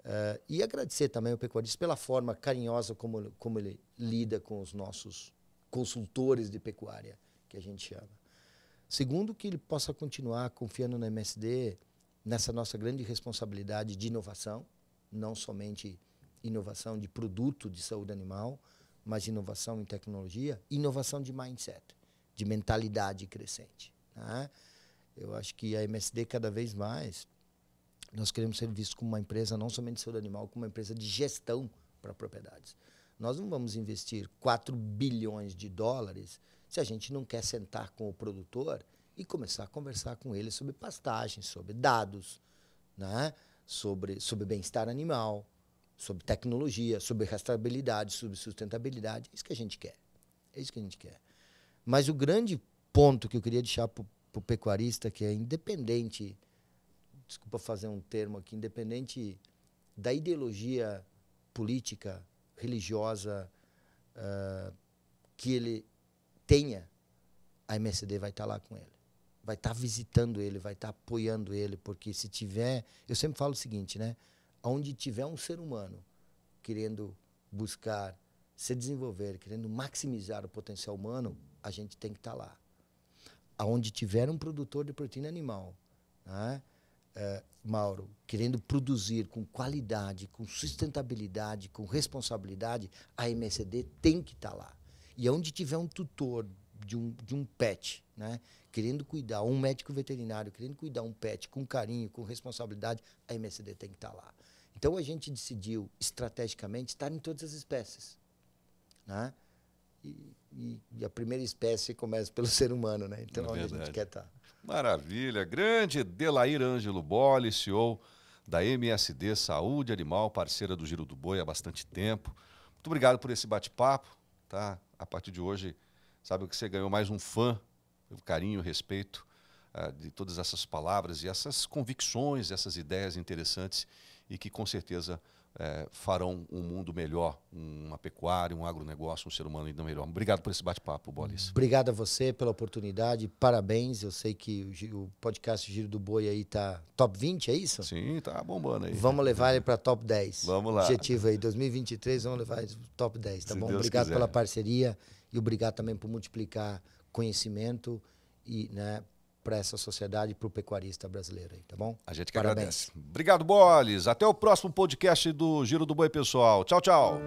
S2: Uh, e agradecer também ao pecuarista pela forma carinhosa como, como ele lida com os nossos consultores de pecuária, que a gente chama. Segundo, que ele possa continuar confiando no MSD nessa nossa grande responsabilidade de inovação, não somente inovação de produto de saúde animal, mas inovação em tecnologia, inovação de mindset, de mentalidade crescente. Né? Eu acho que a MSD, cada vez mais, nós queremos ser vistos como uma empresa não somente de saúde animal, como uma empresa de gestão para propriedades. Nós não vamos investir 4 bilhões de dólares se a gente não quer sentar com o produtor e começar a conversar com ele sobre pastagem, sobre dados, né? sobre, sobre bem-estar animal, sobre tecnologia, sobre rastreabilidade, sobre sustentabilidade. É isso que a gente quer. É isso que a gente quer. Mas o grande ponto que eu queria deixar para o pecuarista, que é independente, desculpa fazer um termo aqui, independente da ideologia política, religiosa uh, que ele tenha, a MSD vai estar tá lá com ele. Vai estar tá visitando ele, vai estar tá apoiando ele, porque se tiver. Eu sempre falo o seguinte, né? onde tiver um ser humano querendo buscar se desenvolver, querendo maximizar o potencial humano, a gente tem que estar tá lá. Aonde tiver um produtor de proteína animal, né? Uh, Mauro, querendo produzir com qualidade, com sustentabilidade, com responsabilidade, a MSD tem que estar tá lá. E onde tiver um tutor de um, de um pet, né, querendo cuidar, um médico veterinário querendo cuidar um pet com carinho, com responsabilidade, a MSD tem que estar tá lá. Então a gente decidiu estrategicamente estar em todas as espécies. Né? E, e, e, a primeira espécie começa pelo ser humano, né? Então, é onde verdade. a gente quer estar. Tá.
S1: Maravilha. Grande Delair Ângelo Bolle, CEO da MSD Saúde Animal, parceira do Giro do Boi há bastante tempo. Muito obrigado por esse bate-papo, tá? A partir de hoje, sabe que você ganhou mais um fã, o carinho, o respeito uh, de todas essas palavras e essas convicções, essas ideias interessantes e que com certeza é, farão um mundo melhor, uma pecuária, um agronegócio, um ser humano ainda melhor. Obrigado por esse bate-papo, Bolis.
S2: Obrigado a você pela oportunidade, parabéns. Eu sei que o podcast Giro do Boi aí tá top 20, é isso? Sim, tá bombando aí. Vamos levar ele para top 10. Vamos lá. Objetivo aí, 2023 vamos levar ele top 10, tá Se bom? Deus obrigado quiser. pela parceria e obrigado também por multiplicar conhecimento e, né, para essa sociedade e para o pecuarista brasileiro aí, tá bom? A gente que Parabéns.
S1: agradece. Obrigado, Boles. Até o próximo podcast do Giro do Boi, pessoal. Tchau, tchau.